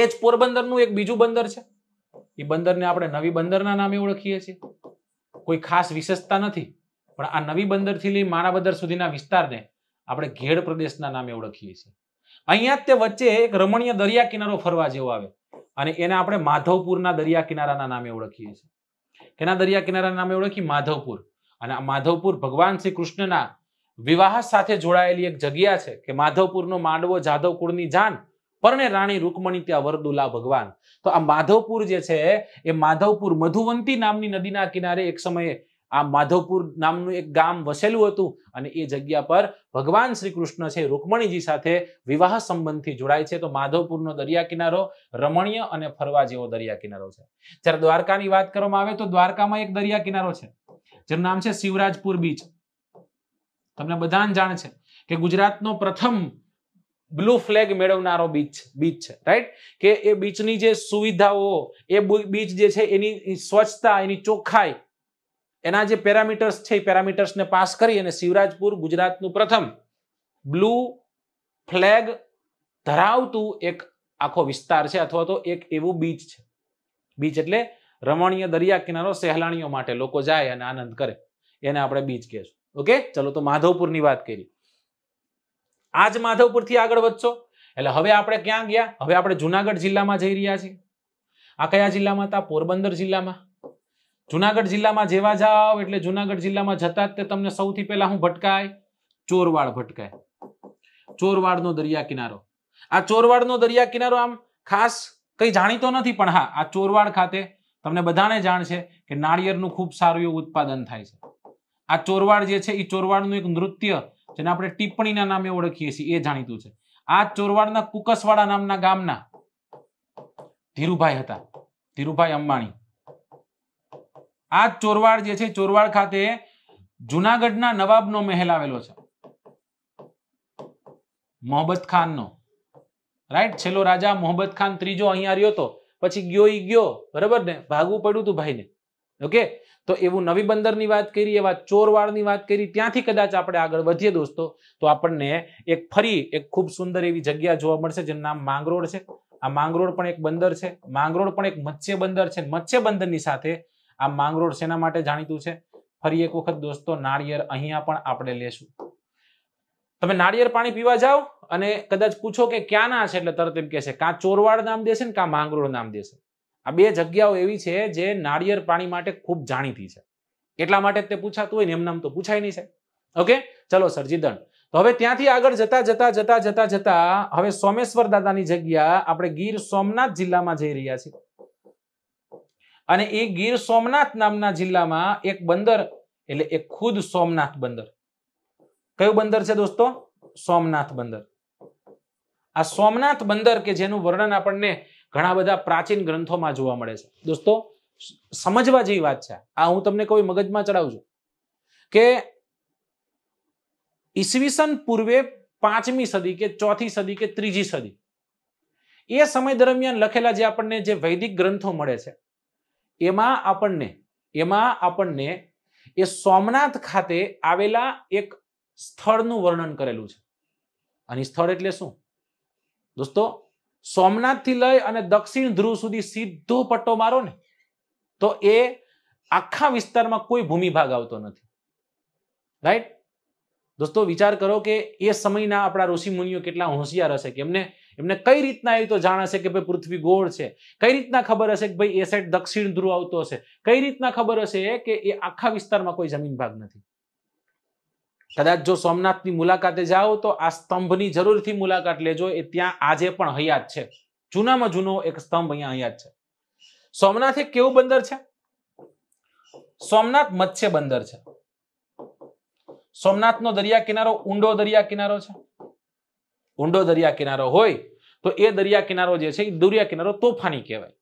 એ જ પોરબંદરનું એક બીજું બંદર છે એ બંદરને આપણે નવી બંદરના નામે ઓળખીએ છીએ કોઈ ખાસ વિશેષતા નથી પણ આ નવી બંદરથી લઈ માણાબંદર સુધીના વિસ્તારને આપણે ઘેડ પ્રદેશના નામે ઓળખીએ છીએ અહીંયા તે વચ્ચે એક રમણીય દરિયા કિનારો ફરવા જેવો આવે અને એને આપણે માધવપુરના દરિયા કિનારાના નામે ઓળખીએ છીએ કેના દરિયા કિનારાના નામે ઓળખી માધવપુર અને આ માધવપુર ભગવાન શ્રી કૃષ્ણના વિવાહ સાથે જોડાયેલી એક જગ્યા છે કે માધવપુરનો માંડવો જાદવ કુળની જાન પરણે રાણી રૂકમણી ત્યાં વરદુલા ભગવાન તો આ માધવપુર જે છે એ માધવપુર મધુવંતી નામની નદીના કિનારે એક સમયે આ માધવપુર નામનું એક ગામ વસેલું હતું અને એ જગ્યા પર ભગવાન શ્રી કૃષ્ણ છે રૂકમણીજી સાથે વિવાહ સંબંધથી જોડાય છે તો માધવપુરનો દરિયા કિનારો રમણીય અને ફરવા જેવો દરિયા કિનારો છે જ્યારે દ્વારકાની વાત કરવામાં આવે તો દ્વારકામાં એક દરિયા કિનારો છે જેનું નામ છે શિવરાજપુર બીચ તમને બધાને જાણ છે કે ગુજરાતનો પ્રથમ બ્લુ ફ્લેગ મેળવનારો બીચ બીચ છે રાઈટ કે એ બીચની જે સુવિધાઓ એ બીચ જે છે એની સ્વચ્છતા એની ચોખ્ખાઈ એના જે પેરામીટર્સ છે એ પેરામીટર્સને પાસ કરી અને શિવરાજપુર ગુજરાતનું પ્રથમ બ્લુ ફ્લેગ ધરાવતું એક આખો વિસ્તાર છે અથવા તો એક એવું બીચ છે બીચ એટલે રમણીય દરિયા કિનારો સહેલાણીઓ માટે લોકો જાય અને આનંદ કરે એને આપણે બીચ કહેશું ઓકે ચલો તો માધવપુરની વાત કરી આજ માધવપુરથી આગળ વધશો એટલે હવે આપણે ક્યાં ગયા હવે આપણે જુનાગઢ જિલ્લામાં જઈ રહ્યા છીએ આ કયા જિલ્લામાં હતા પોરબંદર જિલ્લામાં જુનાગઢ જિલ્લામાં જેવા જાઓ એટલે જુનાગઢ જિલ્લામાં જતા જ તે તમને સૌથી પહેલા હું ભટકાય ચોરવાડ ભટકાય ચોરવાડનો દરિયા કિનારો આ ચોરવાડનો દરિયા કિનારો આમ ખાસ કંઈ જાણીતો નથી પણ હા આ ચોરવાડ ખાતે તમને બધાને જાણ છે કે નાળિયેરનું ખૂબ સારું એવું ઉત્પાદન થાય છે આ ચોરવાડ જે છે એ ચોરવાડનું એક નૃત્ય જેને આપણે ટિપ્પણીના નામે ઓળખીએ છીએ એ જાણીતું છે આ ચોરવાડના કુકસવાડા નામના ગામના ધીરુભાઈ હતા ધીરુભાઈ અંબાણી આ ચોરવાડ જે છે ચોરવાડ ખાતે જુનાગઢના નવાબનો મહેલ આવેલો છે મોહબ્બત ખાનનો રાઈટ છેલ્લો રાજા મોહબ્બત ખાન ત્રીજો અહીંયા રહ્યો હતો પછી ગયો ઈ ગયો બરાબર ને ભાગવું પડ્યું હતું ભાઈને ઓકે તો એવું નવી બંદરની વાત કરી એવા ચોરવાડની વાત કરી ત્યાંથી કદાચ આપણે આગળ વધીએ દોસ્તો તો આપણને એક ફરી એક ખૂબ સુંદર એવી જગ્યા જોવા મળશે જેનું નામ માંગરોળ છે આ માંગરોળ પણ એક બંદર છે માંગરોળ પણ એક મત્સ્ય બંદર છે મત્સ્ય બંદરની સાથે આ માંગરોળ શેના માટે જાણીતું છે ફરી એક વખત દોસ્તો નાળિયેર અહીંયા પણ આપણે લેશું તમે નાળિયેર પાણી પીવા જાઓ અને કદાચ પૂછો કે ક્યાંના છે એટલે તરત એમ કહેશે કાં ચોરવાડ નામ દેશે ને કાં માંગરોળ નામ દેશે આ બે જગ્યાઓ એવી છે જે નાળિયેર પાણી માટે ખૂબ જાણીતી છે એટલા માટે તે પૂછાતું હોય ને એમ તો પૂછાય નહીં છે ઓકે ચલો સરજી દંડ તો હવે ત્યાંથી આગળ જતા જતા જતા જતા જતા હવે સોમેશ્વર દાદાની જગ્યા આપણે ગીર સોમનાથ જિલ્લામાં જઈ રહ્યા છીએ અને એ ગીર સોમનાથ નામના જિલ્લામાં એક બંદર એટલે એ ખુદ સોમનાથ બંદર કયું બંદર છે દોસ્તો સોમનાથ બંદર આ સોમનાથ બંદર કે જેનું વર્ણન આપણને ઘણા બધા પ્રાચીન ગ્રંથોમાં જોવા મળે છે દોસ્તો સમજવા જેવી વાત છે આ હું તમને કોઈ મગજમાં ચડાવું છું કે ઈસવીસન પૂર્વે પાંચમી સદી કે ચોથી સદી કે ત્રીજી સદી એ સમય દરમિયાન લખેલા જે આપણને જે વૈદિક ગ્રંથો મળે છે એમાં આપણને એમાં આપણને એ સોમનાથ ખાતે આવેલા એક સ્થળનું વર્ણન કરેલું છે અને સ્થળ એટલે શું દોસ્તો સોમનાથથી લઈ અને દક્ષિણ ધ્રુવ સુધી સીધો પટ્ટો મારો ને તો એ આખા વિસ્તારમાં કોઈ ભૂમિભાગ આવતો નથી રાઈટ દોસ્તો વિચાર કરો કે એ સમયના આપણા ઋષિમુનિઓ કેટલા હોશિયાર હશે કે એમને એમને કઈ રીતના એ તો જાણ હશે કે ભાઈ પૃથ્વી ગોળ છે કઈ રીતના ખબર હશે કે ભાઈ એ સાઈડ દક્ષિણ ધ્રુવ આવતો હશે કઈ રીતના ખબર હશે કે એ આખા વિસ્તારમાં કોઈ જમીન ભાગ નથી કદાચ જો સોમનાથની મુલાકાતે જાઓ તો આ સ્તંભની જરૂરથી મુલાકાત લેજો એ ત્યાં આજે પણ હયાત છે જૂનામાં જૂનો એક સ્તંભ અહીંયા હયાત છે સોમનાથ એક કેવું બંદર છે સોમનાથ મત્સ્ય બંદર છે સોમનાથનો દરિયા કિનારો ઊંડો દરિયા કિનારો છે ઊંડો દરિયા કિનારો હોય તો એ દરિયા કિનારો જે છે એ દરિયા કિનારો તોફાની કહેવાય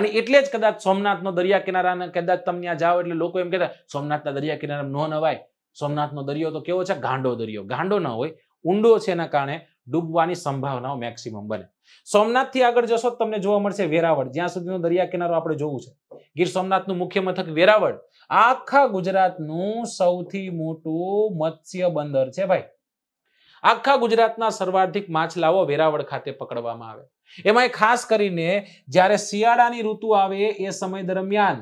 અને એટલે જ કદાચ સોમનાથનો દરિયા કિનારાને કદાચ તમને ત્યાં જાઓ એટલે લોકો એમ કહેતા સોમનાથના દરિયા કિનારા નો નવાય સોમનાથનો દરિયો તો કેવો છે ગાંડો દરિયો ગાંડો ન હોય ઊંડો છે એના કારણે ડૂબવાની સંભાવનાઓ મેક્સિમમ બને સોમનાથથી આગળ જશો તમને જોવા મળશે વેરાવળ જ્યાં સુધીનો દરિયા કિનારો આપણે જોવું છે ગીર સોમનાથનું મુખ્ય મથક વેરાવળ આખા ગુજરાતનું સૌથી મોટું મત્સ્ય બંદર છે ભાઈ આખા ગુજરાતના સર્વાધિક માછલાઓ વેરાવળ ખાતે પકડવામાં આવે એમાં ખાસ કરીને જ્યારે શિયાળાની ઋતુ આવે એ સમય દરમિયાન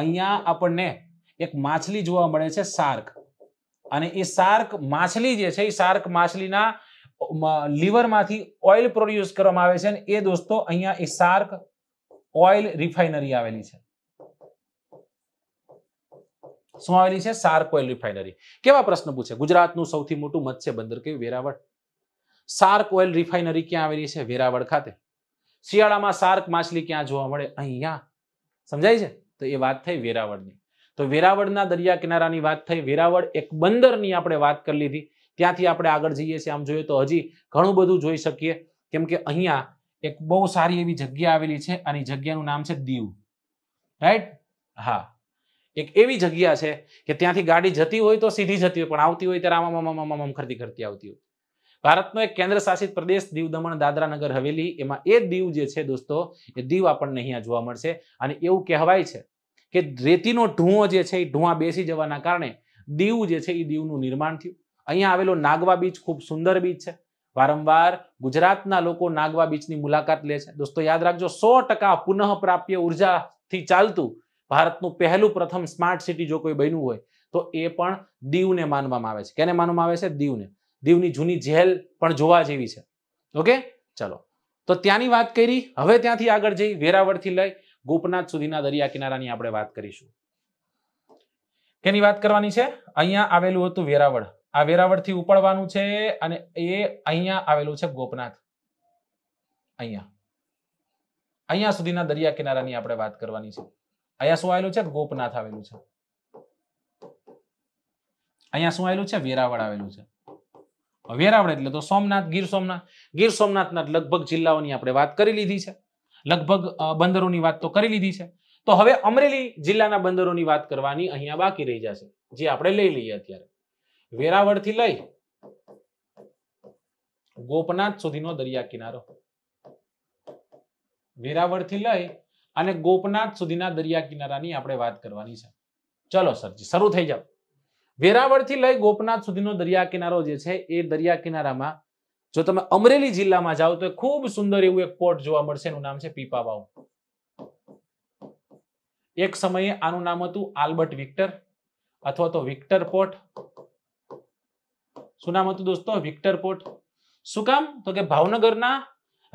અહીંયા આપણને એક માછલી જોવા મળે છે શાર્ક અને એ શાર્ક માછલી જે છે એ શાર્ક માછલીના લીવરમાંથી ઓઇલ પ્રોડ્યુસ કરવામાં આવે છે અને એ દોસ્તો અહીંયા એ શાર્ક ઓઇલ રિફાઇનરી આવેલી છે શું આવેલી છે સાર્કોઇલ રિફાઇનરી કેવા પ્રશ્ન પૂછે ગુજરાતનું સૌથી મોટું મત્સ્ય બંદર કે વેરાવળ સાર્ક ઓઇલ રિફાઇનરી ક્યાં આવેલી છે વેરાવળ ખાતે શિયાળામાં સાર્ક માછલી ક્યાં જોવા મળે અહીંયા સમજાય છે તો એ વાત થઈ વેરાવળની તો વેરાવળના દરિયા કિનારાની વાત થઈ વેરાવળ એક બંદરની આપણે વાત કરી લીધી ત્યાંથી આપણે આગળ જઈએ છીએ આમ જોઈએ તો હજી ઘણું બધું જોઈ શકીએ કેમ કે અહીંયા એક બહુ સારી એવી જગ્યા આવેલી છે આની જગ્યાનું નામ છે દીવ રાઈટ હા એક એવી જગ્યા છે કે ત્યાંથી ગાડી જતી હોય તો સીધી જતી હોય પણ આવતી હોય ત્યારે આમાં આમ આમ ખરતી કરતી આવતી હોય ભારતનો એક કેન્દ્ર શાસિત પ્રદેશ દીવ દમણ દાદરા નગર હવેલી એમાં એ દીવ જે છે દોસ્તો એ દીવ આપણને અહીંયા જોવા મળશે અને એવું કહેવાય છે કે રેતીનો ધુઓ જે છે એ ધુઆ બેસી જવાના કારણે દીવ જે છે એ દીવનું નિર્માણ થયું અહીંયા આવેલો નાગવા બીચ ખૂબ સુંદર બીચ છે વારંવાર ગુજરાતના લોકો નાગવા બીચની મુલાકાત લે છે દોસ્તો યાદ રાખજો સો ટકા પુનઃપ્રાપ્ય ઉર્જાથી ચાલતું ભારતનું પહેલું પ્રથમ સ્માર્ટ સિટી જો કોઈ બન્યું હોય તો એ પણ દીવને માનવામાં આવે છે કેને માનવામાં આવે છે દીવને દીવની જૂની જેલ પણ જોવા જેવી છે ઓકે ચલો તો ત્યાંની વાત કરી હવે ત્યાંથી આગળ જઈ વેરાવળથી લઈ ગોપનાથ સુધીના દરિયા કિનારાની આપણે વાત કરીશું કેની વાત કરવાની છે અહીંયા આવેલું હતું વેરાવળ આ વેરાવળથી ઉપડવાનું છે અને એ અહીંયા આવેલું છે ગોપનાથ અહીંયા અહીંયા સુધીના દરિયા કિનારાની આપણે વાત કરવાની છે અહીંયા શું આવેલું છે ગોપનાથ આવેલું છે અહીંયા શું આવેલું છે વેરાવળ આવેલું છે વેરાવળ એટલે તો સોમનાથ ગીર સોમનાથ ગીર સોમનાથના લગભગ જિલ્લાઓની આપણે વાત કરી લીધી છે લગભગ બંદરોની વાત તો કરી લીધી છે તો હવે અમરેલી જિલ્લાના બંદરોની વાત કરવાની અહીંયા બાકી રહી જશે જે આપણે લઈ લઈએ અત્યારે વેરાવળથી લઈ ગોપનાથ સુધીનો દરિયા કિનારો વેરાવળથી લઈ અને ગોપનાથ સુધીના દરિયા કિનારાની આપણે વાત કરવાની છે ચલો સરજી શરૂ થઈ જાઓ વેરાવળથી લઈ ગોપનાથ સુધીનો દરિયા કિનારો જે છે એ દરિયા કિનારામાં જો તમે અમરેલી જિલ્લામાં જાઓ તો ખૂબ સુંદર એવું એક પોર્ટ જોવા મળશે એનું નામ છે પીપાવાવ એક સમયે આનું નામ હતું આલ્બર્ટ વિક્ટર અથવા તો વિક્ટર પોર્ટ શું નામ હતું દોસ્તો વિક્ટર પોર્ટ શું કામ તો કે ભાવનગરના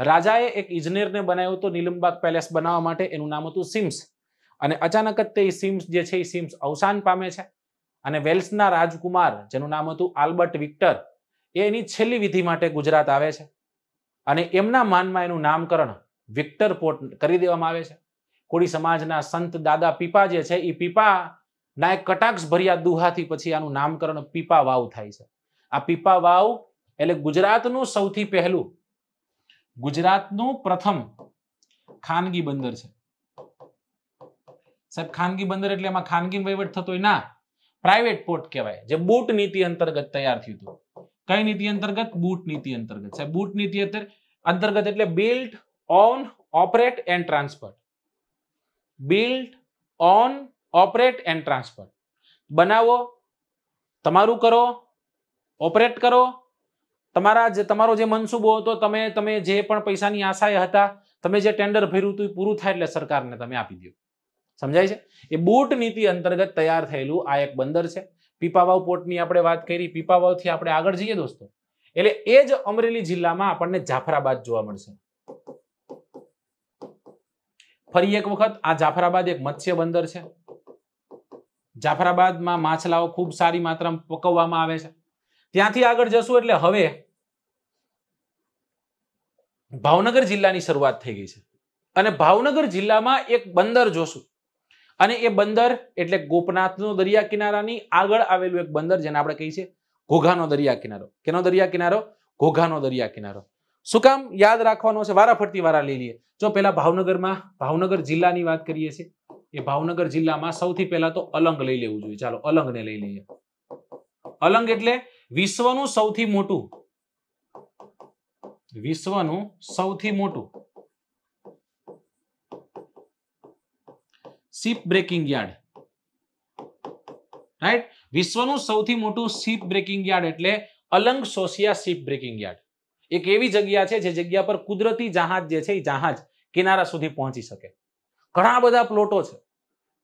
રાજાએ એક ઇજનેરને બનાવ્યું હતું નીલમબાગ પેલેસ બનાવવા માટે એનું નામ હતું સિમ્સ અને અચાનક જ તે સિમ્સ જે છે એ સિમ્સ અવસાન પામે છે અને વેલ્સના રાજકુમાર જેનું નામ હતું આલ્બર્ટ વિક્ટર એ એની છેલ્લી વિધિ માટે ગુજરાત આવે છે અને એમના માનમાં એનું નામકરણ વિક્ટર પોર્ટ કરી દેવામાં આવે છે કોળી સમાજના સંત દાદા પીપા જે છે એ પીપાના ના એક કટાક્ષ ભર્યા દુહાથી પછી આનું નામકરણ પીપા વાવ થાય છે આ પીપા વાવ એટલે ગુજરાતનું સૌથી પહેલું ગુજરાતનું પ્રથમ ખાનગી બંદર છે સાહેબ ખાનગી બંદર એટલે એમાં ખાનગી વહીવટ થતો ના પ્રાઇવેટ પોર્ટ કહેવાય જે બૂટ નીતિ અંતર્ગત તૈયાર થયું હતું કઈ નીતિ અંતર્ગત બૂટ નીતિ અંતર્ગત સાહેબ બૂટ નીતિ અંતર્ગત એટલે built on operate and transport built on operate and transport બનાવો તમારું કરો ઓપરેટ કરો તમારા જે તમારો જે મનસૂબો હતો તમે તમે જે પણ પૈસાની આશાએ હતા તમે જે ટેન્ડર ભર્યું હતું એ પૂરું થાય એટલે સરકારને તમે આપી દો સમજાય છે એ બોટ નીતિ અંતર્ગત તૈયાર થયેલું આ એક બંદર છે પીપાવાવ પોર્ટની આપણે વાત કરી પીપાવાવથી આપણે આગળ જઈએ દોસ્તો એટલે એ જ અમરેલી જિલ્લામાં આપણને જાફરાબાદ જોવા મળશે ફરી એક વખત આ જાફરાબાદ એક મત્સ્ય બંદર છે જાફરાબાદમાં માછલાઓ ખૂબ સારી માત્રામાં પકવવામાં આવે છે ત્યાંથી આગળ જશું એટલે હવે ભાવનગર જિલ્લાની શરૂઆત થઈ ગઈ છે અને ભાવનગર જિલ્લામાં એક બંદર જોશું અને એ બંદર એટલે ગોપનાથનો દરિયા કિનારાની આગળ આવેલું એક બંદર જેને આપણે કહીએ છીએ ઘોઘાનો દરિયા કિનારો કેનો દરિયા કિનારો ઘોઘાનો દરિયા કિનારો શું કામ યાદ રાખવાનો છે વારા ફરતી વારા લઈ લઈએ જો પેલા ભાવનગરમાં ભાવનગર જિલ્લાની વાત કરીએ છીએ એ ભાવનગર જિલ્લામાં સૌથી પહેલા તો અલંગ લઈ લેવું જોઈએ ચાલો અલંગને લઈ લઈએ અલંગ એટલે વિશ્વનું સૌથી મોટું વિશ્વનું સૌથી મોટું શીપ બ્રેકિંગ યાર્ડ રાઈટ વિશ્વનું સૌથી મોટું શીપ બ્રેકિંગ યાર્ડ એટલે Alang Sosiya ship breaking yard એક એવી જગ્યા છે જે જગ્યા પર કુદરતી જહાજ જે છે એ જહાજ કિનારા સુધી પહોંચી શકે ઘણા બધા પ્લોટો છે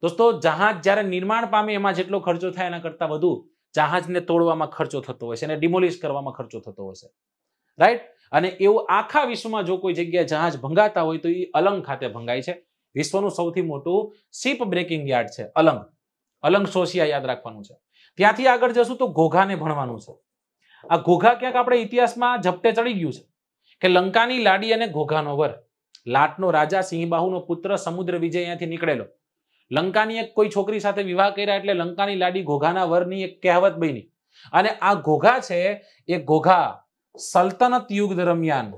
દોસ્તો જહાજ જ્યારે નિર્માણ પામે એમાં જેટલો ખર્ચો થાય એના કરતાં વધુ જહાજને તોડવામાં ખર્ચો થતો હોય છે અને ડિમોલિશ કરવામાં ખર્ચો થતો હોય છે રાઈટ અને એવું આખા વિશ્વમાં જો કોઈ જગ્યાએ જહાજ ભંગાતા હોય તો એ અલંગ ખાતે ભંગાય છે વિશ્વનું સૌથી મોટું શિપ બ્રેકિંગ યાર્ડ છે અલંગ અલંગ સોશિયા યાદ રાખવાનું છે ત્યાંથી આગળ જશું તો ઘોઘાને ભણવાનું છે આ ઘોઘા ક્યાંક આપણે ઇતિહાસમાં ઝપટે ચડી ગયું છે કે લંકાની લાડી અને ઘોઘાનો વર લાટનો રાજા સિંહબાહુનો પુત્ર સમુદ્ર વિજય અહીંયાથી નીકળેલો લંકાની એક કોઈ છોકરી સાથે વિવાહ કર્યા એટલે લંકાની લાડી ઘોઘાના વરની એક કહેવત બની અને આ ઘોઘા છે એ ઘોઘા સલ્તનત યુગ દરમિયાન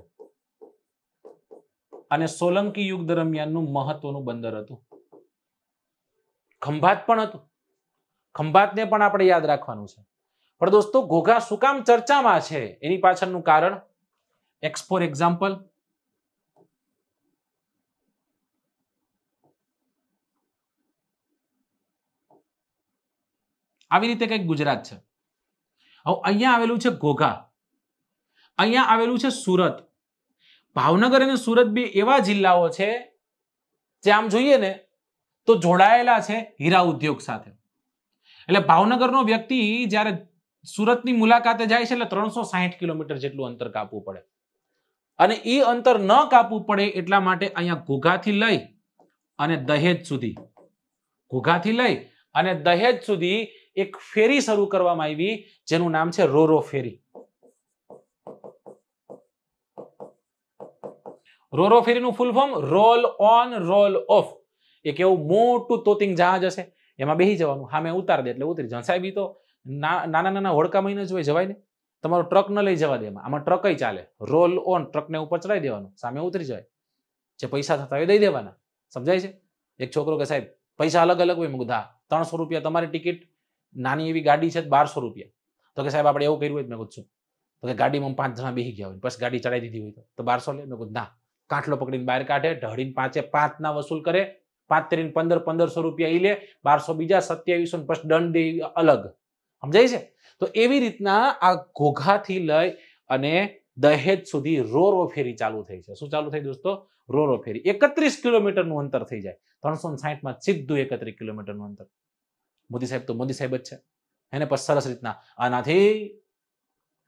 અને સોલંકી યુગ દરમિયાનનું મહત્વનું બંદર હતું ખંભાત પણ હતું ખંભાતને પણ આપણે યાદ રાખવાનું છે પણ દોસ્તો ઘોઘા શું કામ ચર્ચામાં છે એની પાછળનું કારણ એક્સ ફોર એક્ઝામ્પલ આવી રીતે કંઈક ગુજરાત છે હવે અહીંયા આવેલું છે ઘોઘા અહીંયા આવેલું છે સુરત ભાવનગર અને સુરત બે એવા જિલ્લાઓ છે જે આમ જોઈએ ને તો જોડાયેલા છે હીરા ઉદ્યોગ સાથે એટલે ભાવનગરનો વ્યક્તિ જ્યારે સુરતની મુલાકાતે જાય છે એટલે ત્રણસો સાહીઠ કિલોમીટર જેટલું અંતર કાપવું પડે અને એ અંતર ન કાપવું પડે એટલા માટે અહીંયા ઘોઘાથી લઈ અને દહેજ સુધી ઘોઘાથી લઈ અને દહેજ સુધી એક ફેરી શરૂ કરવામાં આવી જેનું નામ છે રોરો ફેરી રોરો ફેરીનું full form roll on roll off એક એવું મોટું તોતિંગ જહાજ હશે એમાં બેસી જવાનું હા મેં ઉતાર દે એટલે ઉતરી જવાનું સાહેબ તો નાના નાના હોડકા મહિને જ હોય જવાય ને તમારો ટ્રક ન લઈ જવા દે એમાં આમાં ટ્રક ચાલે રોલ ઓન ટ્રકને ઉપર ચડાવી દેવાનું સામે ઉતરી જાય જે પૈસા થતા હોય દઈ દેવાના સમજાય છે એક છોકરો કે સાહેબ પૈસા અલગ અલગ હોય મેં હા ત્રણસો રૂપિયા તમારી ટિકિટ નાની એવી ગાડી છે બારસો રૂપિયા તો કે સાહેબ આપણે એવું કર્યું હોય મેં કહું છું તો કે ગાડીમાં પાંચ જણા બેસી ગયા હોય બસ ગાડી ચડાવી દીધી હોય તો બારસો લે મેં કહું ના કાટલો પકડીને બહાર કાઢે ઢળીને પાંચે પાંચના વસૂલ કરે પાંચ ત્રીને પંદર પંદરસો રૂપિયા એ લે બારસો બીજા સત્યાવીસો પછી દંડ દે અલગ સમજાય છે તો એવી રીતના આ ઘોઘાથી લઈ અને દહેજ સુધી રોરો ફેરી ચાલુ થઈ છે શું ચાલુ થઈ દોસ્તો રોરો ફેરી એકત્રીસ કિલોમીટરનું અંતર થઈ જાય ત્રણસો સાહીઠમાં સીધું એકત્રીસ કિલોમીટરનું અંતર મોદી સાહેબ તો મોદી સાહેબ જ છે એને પછી સરસ રીતના આનાથી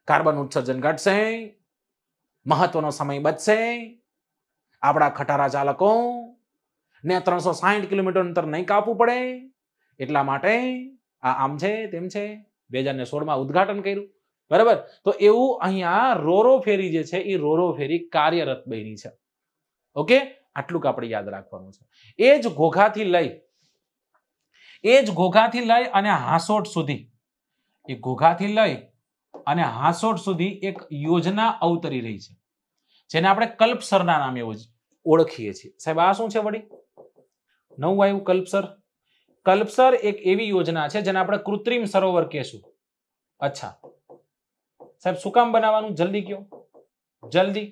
કાર્બન ઉત્સર્જન ઘટશે મહત્વનો સમય બચશે આપણા ખટારા ચાલકો ને ત્રણસો સાહીઠ કિલોમીટર અંતર નહીં કાપવું પડે એટલા માટે આ આમ છે તેમ છે બે હજાર ને સોળમાં ઉદઘાટન કર્યું બરાબર તો એવું અહીંયા રોરો ફેરી જે છે એ રોરો ફેરી કાર્યરત બની છે ઓકે આટલું આપણે યાદ રાખવાનું છે એ જ ઘોઘાથી લઈ એ જ ઘોઘાથી લઈ અને હાંસોટ સુધી એ ઘોઘાથી લઈ અને હાંસોટ સુધી એક યોજના અવતરી રહી છે જેને આપણે કલ્પસરના નામે ઓળખીએ છીએ સાહેબ આ શું છે વળી નવું આવ્યું કલ્પસર કલ્પસર એક એવી યોજના છે જેને આપણે કૃત્રિમ સરોવર કહેશું અચ્છા સાહેબ શું કામ બનાવવાનું જલ્દી કયો જલ્દી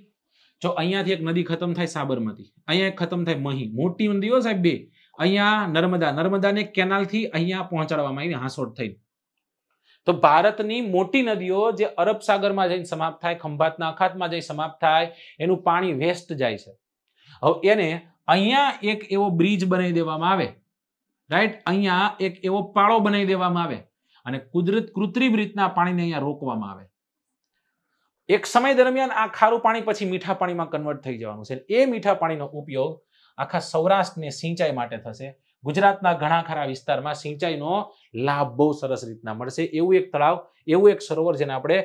જો અહીંયાથી એક નદી ખતમ થાય સાબરમતી અહીંયા એક ખતમ થાય મહી મોટી નદીઓ સાહેબ બે અહીંયા નર્મદા નર્મદાને કેનાલથી અહીંયા પહોંચાડવામાં આવી હાંસોડ થઈ તો ભારતની મોટી નદીઓ જે અરબ સાગરમાં જઈને સમાપ્ત થાય ખંભાતના અખાતમાં જઈ સમાપ્ત થાય એનું પાણી વેસ્ટ જાય છે હવે એને અહીંયા એક એવો બ્રિજ બનાવી દેવામાં આવે રાઈટ અહીંયા એક એવો પાળો બનાવી દેવામાં આવે અને કુદરત કૃત્રિમ રીતના પાણીને અહીંયા રોકવામાં આવે એક સમય દરમિયાન આ ખારું પાણી પછી મીઠા પાણીમાં કન્વર્ટ થઈ જવાનું છે એ મીઠા પાણીનો ઉપયોગ આખા સૌરાષ્ટ્રને સિંચાઈ માટે થશે ગુજરાતના ઘણા ખરા વિસ્તારમાં સિંચાઈનો લાભ બહુ સરસ રીતના મળશે એવું એક તળાવ એવું એક સરોવર જેને આપણે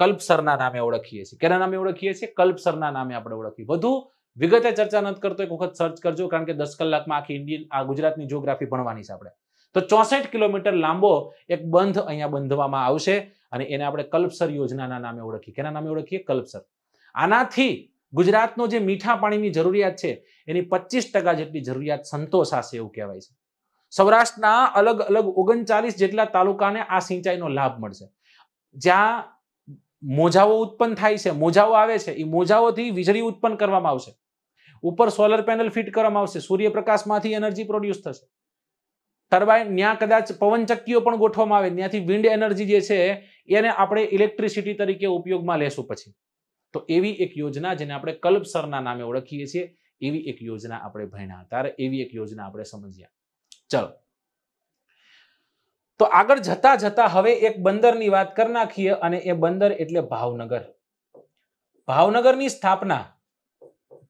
કલ્પસરના નામે ઓળખીએ છીએ કેના નામે ઓળખીએ છીએ કલ્પસરના નામે આપણે ઓળખીએ વધુ વિગતે ચર્ચા નથી કરતો એક વખત સર્ચ કરજો કારણ કે દસ કલાકમાં આખી ઇન્ડિયન આ ગુજરાતની જ્યોગ્રાફી ભણવાની છે આપણે તો ચોસઠ કિલોમીટર લાંબો એક બંધ અહીંયા બંધવામાં આવશે અને એને આપણે કલ્પસર યોજનાના નામે ઓળખીએ કેના નામે ઓળખીએ કલ્પસર આનાથી ગુજરાતનો જે મીઠા પાણીની જરૂરિયાત છે એની પચીસ ટકા જેટલી જરૂરિયાત સંતોષાશે એવું કહેવાય છે સૌરાષ્ટ્રના અલગ અલગ ઓગણચાલીસ જેટલા તાલુકાને આ સિંચાઈનો લાભ મળશે જ્યાં મોજાઓ ઉત્પન્ન થાય છે મોજાઓ આવે છે એ મોજાઓથી વીજળી ઉત્પન્ન કરવામાં આવશે ઉપર સોલર પેનલ ફિટ કરવામાં આવશે સૂર્યપ્રકાશમાંથી એનર્જી પ્રોડ્યુસ થશે ટર્બાઇન ત્યાં કદાચ પવનચક્કીઓ પણ ગોઠવવામાં આવે ત્યાંથી વિન્ડ એનર્જી જે છે એને આપણે ઇલેક્ટ્રિસિટી તરીકે ઉપયોગમાં લેશું પછી તો એવી એક યોજના જેને આપણે કલ્પસરના નામે ઓળખીએ છીએ એવી એક યોજના આપણે ભણ્યા ત્યારે એવી એક યોજના આપણે સમજ્યા ચલો તો આગળ જતા જતા હવે એક બંદરની વાત કરી નાખીએ અને એ બંદર એટલે ભાવનગર ભાવનગરની સ્થાપના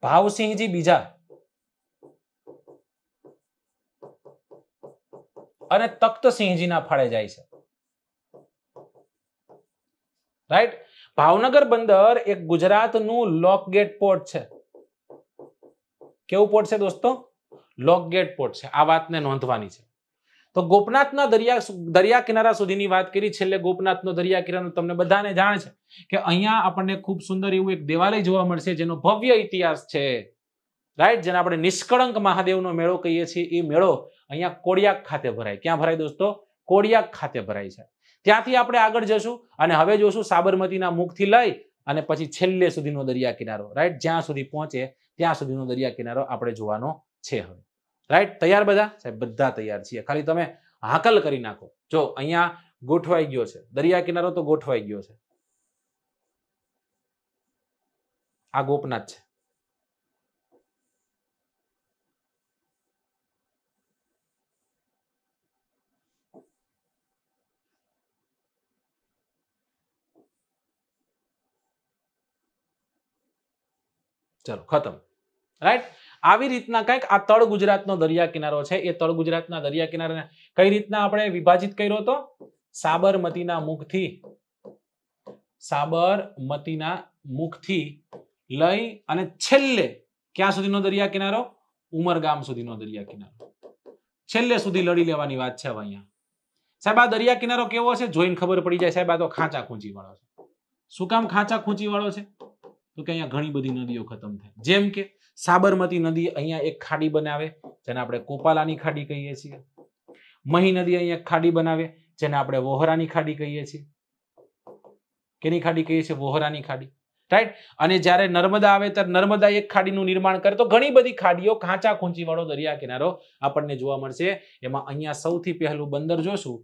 ભાવસિંહજી બીજા અને તખ્તસિંહજીના ફાળે જાય છે રાઈટ ભાવનગર બંદર એક ગુજરાતનું ગેટ પોર્ટ છે કેવું પોર્ટ છે દોસ્તો લોક ગેટ પોર્ટ છે આ વાતને નોંધવાની છે તો ગોપનાથના દરિયા દરિયા કિનારા સુધીની વાત કરી છેલ્લે ગોપનાથનો દરિયા કિનારો તમને બધાને જાણ છે કે અહીંયા આપણને ખૂબ સુંદર એવું એક દેવાલય જોવા મળશે જેનો ભવ્ય ઇતિહાસ છે રાઈટ જેને આપણે નિષ્કળંક મહાદેવનો મેળો કહીએ છીએ એ મેળો અહીંયા કોડિયાક ખાતે ભરાય ક્યાં ભરાય દોસ્તો કોડિયાક ખાતે ભરાય છે ત્યાંથી આપણે આગળ જશું અને હવે જોશું સાબરમતીના મુખથી લઈ અને પછી છેલ્લે સુધીનો દરિયા કિનારો રાઈટ જ્યાં સુધી પહોંચે ત્યાં સુધીનો દરિયા કિનારો આપણે જોવાનો છે હવે રાઈટ તૈયાર બધા સાહેબ બધા તૈયાર છીએ ખાલી તમે હાકલ કરી નાખો જો અહીંયા ગોઠવાઈ ગયો છે દરિયા કિનારો તો ગોઠવાઈ ગયો છે આ ગોપનાથ છે ચલો ખતમ રાઈટ આવી રીતના કંઈક આ તળ ગુજરાતનો દરિયા કિનારો છે એ તળ ગુજરાતના દરિયા કિનારાને કઈ રીતના આપણે વિભાજિત કર્યો હતો સાબરમતીના મુખથી સાબરમતીના મુખથી લઈ અને છેલ્લે ક્યાં સુધીનો દરિયા કિનારો ઉમરગામ સુધીનો દરિયા કિનારો છેલ્લે સુધી લડી લેવાની વાત છે અહીંયા સાહેબ આ દરિયા કિનારો કેવો છે જોઈને ખબર પડી જાય સાહેબ આ તો ખાંચા ખૂંચી વાળો છે શું કામ ખાંચા ખૂંચી વાળો છે તો કે અહીંયા ઘણી બધી નદીઓ ખતમ થાય જેમ કે સાબરમતી નદી અહીંયા એક ખાડી બનાવે જેને આપણે કોપાલાની ખાડી કહીએ છીએ મહી નદી અહીંયા ખાડી બનાવે જેને આપણે વોહરાની ખાડી કહીએ છીએ કેની ખાડી કહીએ છીએ વોહરાની ખાડી રાઈટ અને જ્યારે નર્મદા આવે ત્યારે નર્મદા એક ખાડીનું નિર્માણ કરે તો ઘણી બધી ખાડીઓ ખાંચા ખૂંચી વાળો દરિયા કિનારો આપણને જોવા મળશે એમાં અહીંયા સૌથી પહેલું બંદર જોશું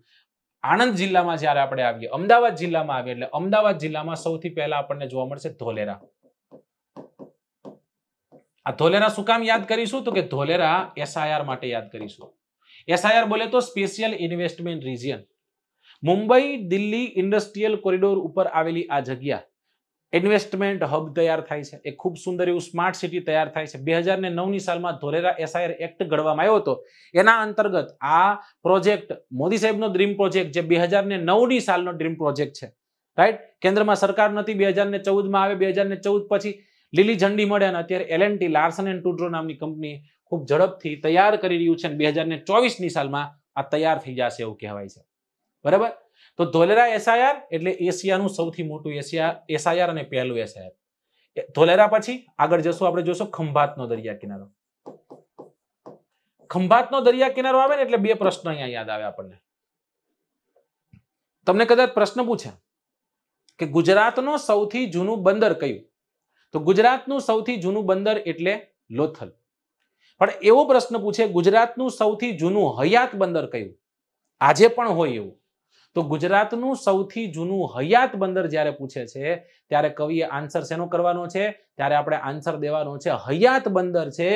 આણંદ જિલ્લામાં જ્યારે આપણે આવીએ અમદાવાદ જિલ્લામાં આવીએ એટલે અમદાવાદ જિલ્લામાં સૌથી પહેલા આપણને જોવા મળશે ધોલેરા આ ધોલેરા શું કામ યાદ કરીશું તો કે ધોલેરા એસઆઈઆર માટે યાદ કરીશું એસઆઈઆર બોલે તો special investment region Mumbai Delhi industrial corridor ઉપર આવેલી આ જગ્યા ઇન્વેસ્ટમેન્ટ હબ તૈયાર થાય છે એ ખૂબ સુંદર એવું સ્માર્ટ સિટી તૈયાર થાય છે બે હજાર ને નવની સાલમાં ધોલેરા એસઆઈઆર એક્ટ ઘડવામાં આવ્યો હતો એના અંતર્ગત આ પ્રોજેક્ટ મોદી સાહેબનો ડ્રીમ પ્રોજેક્ટ જે બે હજાર ને નવની સાલનો ડ્રીમ પ્રોજેક્ટ છે રાઈટ કેન્દ્રમાં સરકાર નથી બે હજાર ને ચૌદમાં આવે બે હજાર ને ચૌદ પછી લીલી ઝંડી મળે અને અત્યારે L and T Larsen and Toubro નામની કંપની ખૂબ ઝડપથી તૈયાર કરી રહ્યું છે અને બે હજાર ને ચોવીસની સાલમાં આ તૈયાર થઈ જશે એવું કહેવાય છે બરાબર તો ધોલેરા એસઆઈઆર એટલે એશિયાનું સૌથી મોટું એશિયા એસઆઈઆર અને પહેલું એસઆઈઆર ધોલેરા પછી આગળ જશું આપણે જોશું ખંભાતનો દરિયા કિનારો ખંભાતનો દરિયા કિનારો આવે ને એટલે બે પ્રશ્ન અહીંયા યાદ આવે આપણને તમને કદાચ પ્રશ્ન પૂછે કે ગુજરાતનો સૌથી જૂનું બંદર કયું તો ગુજરાતનું સૌથી જૂનું બંદર એટલે લોથલ પણ એવો પ્રશ્ન પૂછે ગુજરાતનું સૌથી જૂનું હયાત બંદર કયું આજે પણ હોય એવું તો ગુજરાતનું સૌથી જૂનું હયાત બંદર જ્યારે પૂછે છે ત્યારે કવિએ આન્સર શેનો કરવાનો છે ત્યારે આપણે આન્સર દેવાનો છે હયાત બંદર છે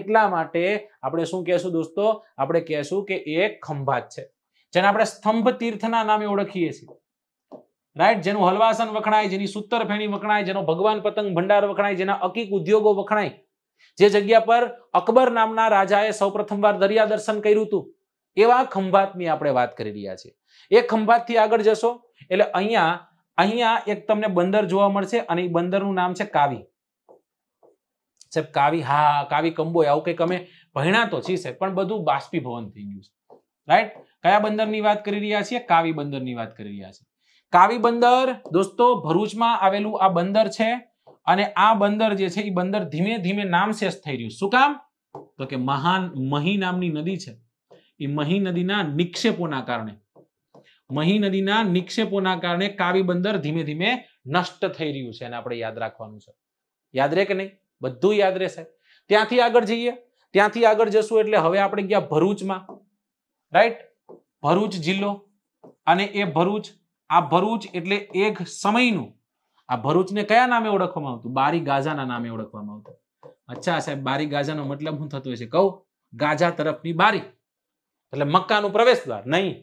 એટલા માટે આપણે શું કહેશું દોસ્તો આપણે કહેશું કે એ ખંભાત છે જેને આપણે સ્તંભ તીર્થના નામે ઓળખીએ છીએ રાઈટ જેનું હલવાસન વખણાય જેની સૂતરફેણી વખણાય જેનો ભગવાન પતંગ ભંડાર વખણાય જેના અકીક ઉદ્યોગો વખણાય જે જગ્યા પર અકબર નામના રાજાએ સૌ પ્રથમવાર દરિયા દર્શન કર્યું હતું એવા ખંભાતની આપણે વાત કરી રહ્યા છીએ એ ખંભાતથી આગળ જશો એટલે અહીંયા અહીંયા એક તમને બંદર જોવા મળશે અને એ બંદરનું નામ છે કાવી સાહેબ કાવી હા કાવી કંબોય આવું કંઈક અમે ભણ્યા તો છીએ સાહેબ પણ બધું બાષ્પીભવન થઈ ગયું છે રાઈટ કયા બંદરની વાત કરી રહ્યા છીએ કાવી બંદરની વાત કરી રહ્યા છીએ કાવી બંદર દોસ્તો ભરૂચમાં આવેલું આ બંદર છે અને આ બંદર જે છે એ બંદર ધીમે ધીમે નામશેષ થઈ રહ્યું શું કામ તો કે મહાન મહી નામની નદી છે એ મહી નદીના નિક્ષેપોના કારણે મહી નદીના નિક્ષેપોના કારણે કાવી બંદર ધીમે ધીમે નષ્ટ થઈ રહ્યું છે અને આપણે યાદ રાખવાનું છે યાદ રહે કે નહીં બધું યાદ રહેશે ત્યાંથી આગળ જઈએ ત્યાંથી આગળ જશું એટલે હવે આપણે ગયા ભરૂચમાં રાઈટ ભરૂચ જિલ્લો અને એ ભરૂચ આ ભરૂચ એટલે એક સમયનું આ ભરૂચને કયા નામે ઓળખવામાં આવતું બારી ગાઝાના નામે ઓળખવામાં આવતું અચ્છા સાહેબ બારી ગાઝાનો મતલબ શું થતો હશે કહું ગાઝા તરફની બારી એટલે મક્કાનું પ્રવેશ દ્વાર નહીં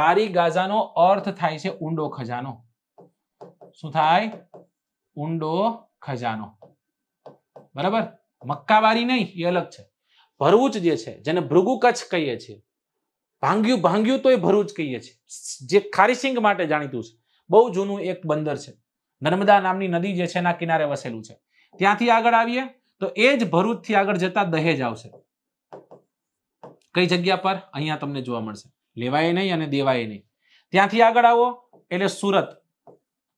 બારી ગાઝાનો અર્થ થાય છે ઊંડો ખજાનો શું થાય ઊંડો ખજાનો બરાબર મક્કાબારી નહીં એ અલગ છે ભરૂચ જે છે જેને ભૃગુ કચ્છ કહીએ છીએ ભાંગ્યું ભાંગ્યું તો એ ભરૂચ કહીએ છીએ જે ખારીસિંગ માટે જાણીતું છે બહુ જૂનું એક બંદર છે નર્મદા નામની નદી જે છે એના કિનારે વસેલું છે ત્યાંથી આગળ આવીએ તો એ જ ભરૂચથી આગળ જતા દહેજ આવશે કઈ જગ્યા પર અહીંયા તમને જોવા મળશે લેવાય નહીં અને દેવાય નહીં ત્યાંથી આગળ આવો એટલે સુરત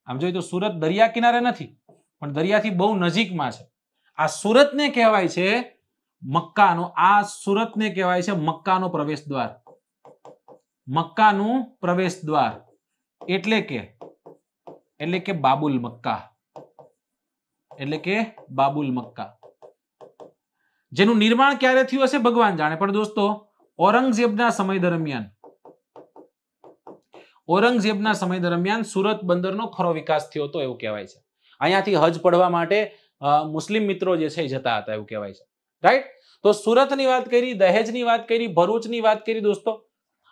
આમ જોઈએ તો સુરત દરિયા કિનારે નથી પણ દરિયાથી બહુ નજીકમાં છે આ સુરતને કહેવાય છે મક્કાનો આ સુરતને કહેવાય છે મક્કાનો પ્રવેશ દ્વાર મક્કાનું પ્રવેશ દ્વાર એટલે કે એટલે કે બાબુલ મક્કા એટલે કે બાબુલ મક્કા જેનું નિર્માણ ક્યારે થયું હશે ભગવાન જાણે પણ દોસ્તો ઔરંગઝેબના સમય દરમિયાન ઔરંગઝેબના સમય દરમિયાન સુરત બંદરનો ખરો વિકાસ થયો હતો એવું કહેવાય છે અહીંયાથી હજ પડવા માટે મુસ્લિમ મિત્રો જે છે જતા હતા એવું કહેવાય છે રાઈટ તો સુરતની વાત કરી દહેજની વાત કરી ભરૂચની વાત કરી દોસ્તો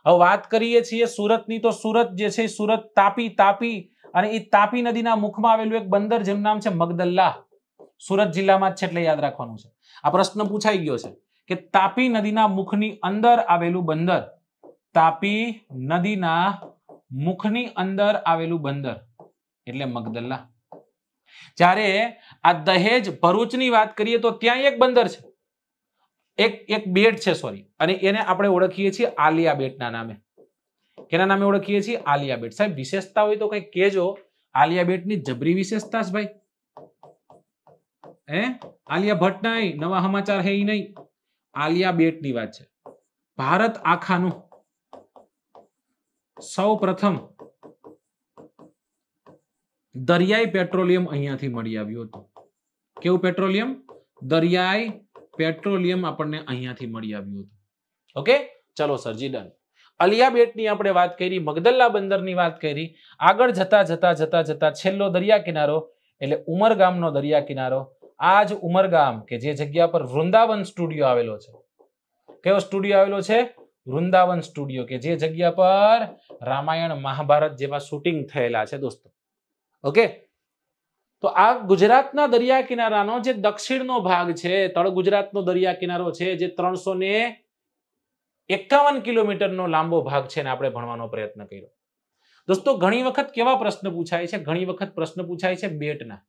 હવે વાત કરીએ છીએ સુરતની તો સુરત જે છે સુરત તાપી તાપી અને એ તાપી નદીના મુખમાં આવેલું એક બંદર જેનું નામ છે મગદલ્લા સુરત જિલ્લામાં જ છે એટલે યાદ રાખવાનું છે આ પ્રશ્ન પૂછાઈ ગયો છે કે તાપી નદીના મુખની અંદર આવેલું બંદર તાપી નદીના મુખની અંદર આવેલું બંદર એટલે મગદલ્લા જ્યારે આ દહેજ ભરૂચની વાત કરીએ તો ત્યાં એક બંદર છે એક એક બેટ છે સોરી અને એને આપણે ઓળખીએ છીએ આલિયા બેટના નામે કેના નામે ઓળખીએ છીએ આલિયા બેટ સાહેબ વિશેષતા હોય તો કંઈક કહેજો આલિયા બેટની જબરી વિશેષતા છે ભાઈ હે આલિયા ભટ્ટ નહીં નવા સમાચાર હે નહીં આલિયા બેટની વાત છે ભારત આખાનું સૌ પ્રથમ દરિયાઈ પેટ્રોલિયમ અહીંયાથી મળી આવ્યું હતું કેવું પેટ્રોલિયમ દરિયાઈ પેટ્રોલિયમ આપણને અહીંયાથી મળી આવ્યું હતું ઓકે ચલો સરજી ડન અલિયા બેટની આપણે વાત કરી મગદલ્લા બંદરની વાત કરી આગળ જતા જતા જતા જતા છેલ્લો દરિયા કિનારો એટલે ઉમરગામનો દરિયા કિનારો આ જ ઉમરગામ કે જે જગ્યા પર વૃંદાવન સ્ટુડિયો આવેલો છે કયો સ્ટુડિયો આવેલો છે વૃંદાવન સ્ટુડિયો કે જે જગ્યા પર રામાયણ મહાભારત જેવા શૂટિંગ થયેલા છે દોસ્તો ઓકે તો આ ગુજરાતના દરિયા કિનારાનો જે દક્ષિણનો ભાગ છે તળ ગુજરાતનો દરિયા કિનારો છે જે ત્રણસો ને એકાવન કિલોમીટરનો લાંબો ભાગ છે ને આપણે ભણવાનો પ્રયત્ન કર્યો દોસ્તો ઘણી વખત કેવા પ્રશ્ન પૂછાય છે ઘણી વખત પ્રશ્ન પૂછાય છે બેટના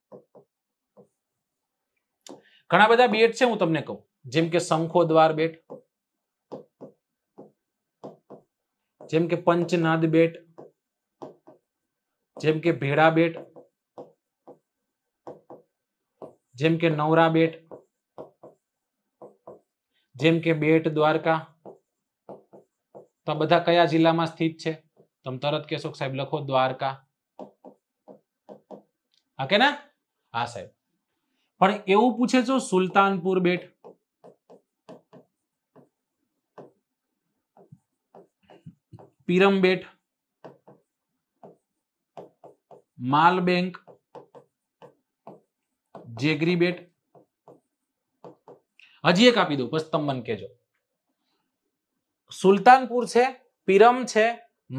ઘણા બધા બેટ છે હું તમને કહું જેમ કે શંખો દ્વાર બેટ જેમ કે પંચનાદ બેટ જેમ કે ભેડા બેટ જેમ કે નવરા બેટ જેમ કે બેટ દ્વારકા તો બધા કયા જિલ્લામાં સ્થિત છે તમે તરત કેશો સાહેબ લખો દ્વારકા હા કે ના હા સાહેબ પણ એવું પૂછે છો સુલતાનપુર બેટ પીરમ બેટ માલ બેંક જેગરી બેટ હજી એક આપી દઉં બસ તમે મને કહેજો સુલતાનપુર છે પિરમ છે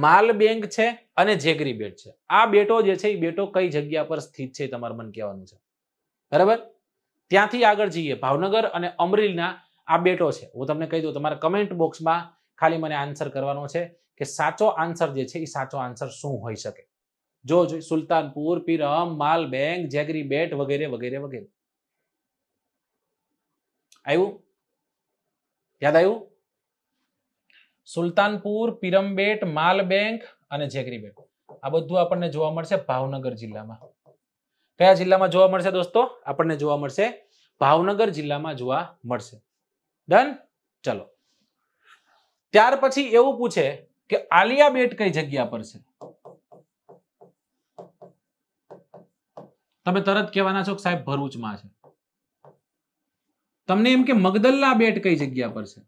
માલબેંગ છે અને જેગરી બેટ છે આ બેટો જે છે એ બેટો કઈ જગ્યા પર સ્થિત છે તમારે મન કહેવાનું છે બરાબર ત્યાંથી આગળ જઈએ ભાવનગર અને અમરેલીના આ બેટો છે હું તમને કહી દઉં તમારા કમેન્ટ બોક્સમાં ખાલી મને આન્સર કરવાનો છે કે સાચો આન્સર જે છે એ સાચો આન્સર શું હોઈ શકે જોજ સુલતાનપુર પીરમ માલબેંગ જેગરી બેટ વગેરે વગેરે વગેરે આવ્યું યાદ આવ્યું સુલતાનપુર પીરમબેટ માલબેંગ અને જેગરી બેટ આ બધું આપણને જોવા મળશે ભાવનગર જિલ્લામાં કયા જિલ્લામાં જોવા મળશે દોસ્તો આપણને જોવા મળશે ભાવનગર જિલ્લામાં જોવા મળશે ડન ચલો ત્યાર પછી એવું પૂછે કે આલિયા બેટ કઈ જગ્યા પર છે તમે તરત કહેવાના છો કે સાહેબ ભરૂચમાં છે તમને એમ કે મગદલ્લા બેટ કઈ જગ્યા પર છે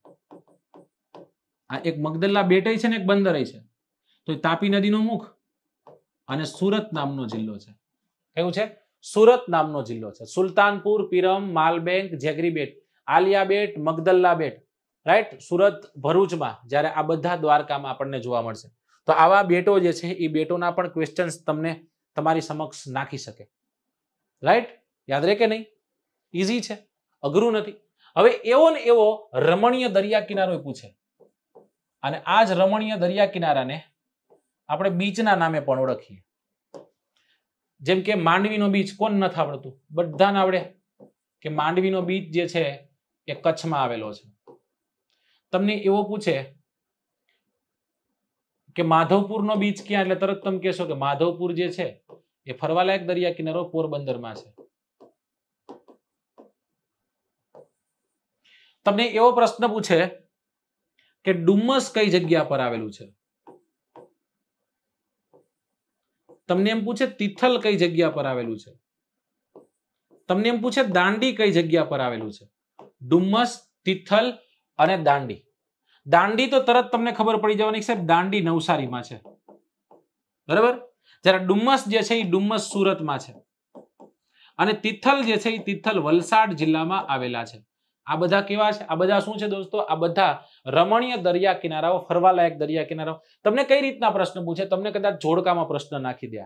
આ એક મગદલ્લા બેટ છે ને એક બંદર છે તો તાપી નદીનો મુખ અને સુરત નામનો જિલ્લો છે કેવું છે સુરત નામનો જિલ્લો છે સુલતાનપુર પીરમ માલબેંક જેગરી બેટ આલિયા બેટ મગદલ્લા બેટ રાઈટ સુરત ભરૂચમાં જ્યારે આ બધા દ્વારકામાં આપણને જોવા મળશે તો આવા બેટો જે છે એ બેટોના પણ ક્વેશ્ચન્સ તમને તમારી સમક્ષ નાખી શકે રાઈટ યાદ રહે કે નહીં ઈઝી છે અઘરું નથી હવે એવો ને એવો રમણીય દરિયા કિનારો પૂછે અને આ જ રમણીય દરિયા કિનારાને આપણે બીચના નામે પણ ઓળખીએ જેમ કે માંડવીનો બીચ કોણ નથી આવડતું બધાને આવડે કે માંડવીનો બીચ જે છે એ કચ્છમાં આવેલો છે તમને એવો પૂછે કે માધવપુરનો બીચ ક્યાં એટલે તરત તમે કહેશો કે માધવપુર જે છે એ ફરવાલાયક દરિયા કિનારો પોરબંદરમાં છે તમને એવો પ્રશ્ન પૂછે કે ડુમ્મસ કઈ જગ્યા પર આવેલું છે તમને એમ પૂછે તિથલ કઈ જગ્યા પર આવેલું છે તમને એમ પૂછે દાંડી કઈ જગ્યા પર આવેલું છે ડુમ્મસ તિથલ અને દાંડી દાંડી તો તરત તમને ખબર પડી જવાની સાહેબ દાંડી નવસારીમાં છે બરાબર જ્યારે ડુમ્મસ જે છે એ ડુમ્મસ સુરતમાં છે અને તિથલ જે છે એ તિથલ વલસાડ જિલ્લામાં આવેલા છે આ બધા કેવા છે આ બધા શું છે દોસ્તો આ બધા રમણીય દરિયા કિનારાઓ ફરવાલાયક દરિયા કિનારાઓ તમને કઈ રીતના પ્રશ્ન પૂછે તમને કદાચ જોડકામાં પ્રશ્ન નાખી દે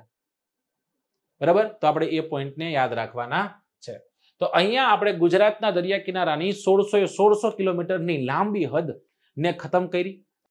બરાબર તો આપણે એ પોઈન્ટને યાદ રાખવાના છે તો અહીંયા આપણે ગુજરાતના દરિયા કિનારાની સોળસો સોળસો કિલોમીટરની લાંબી હદ ને ખતમ કરી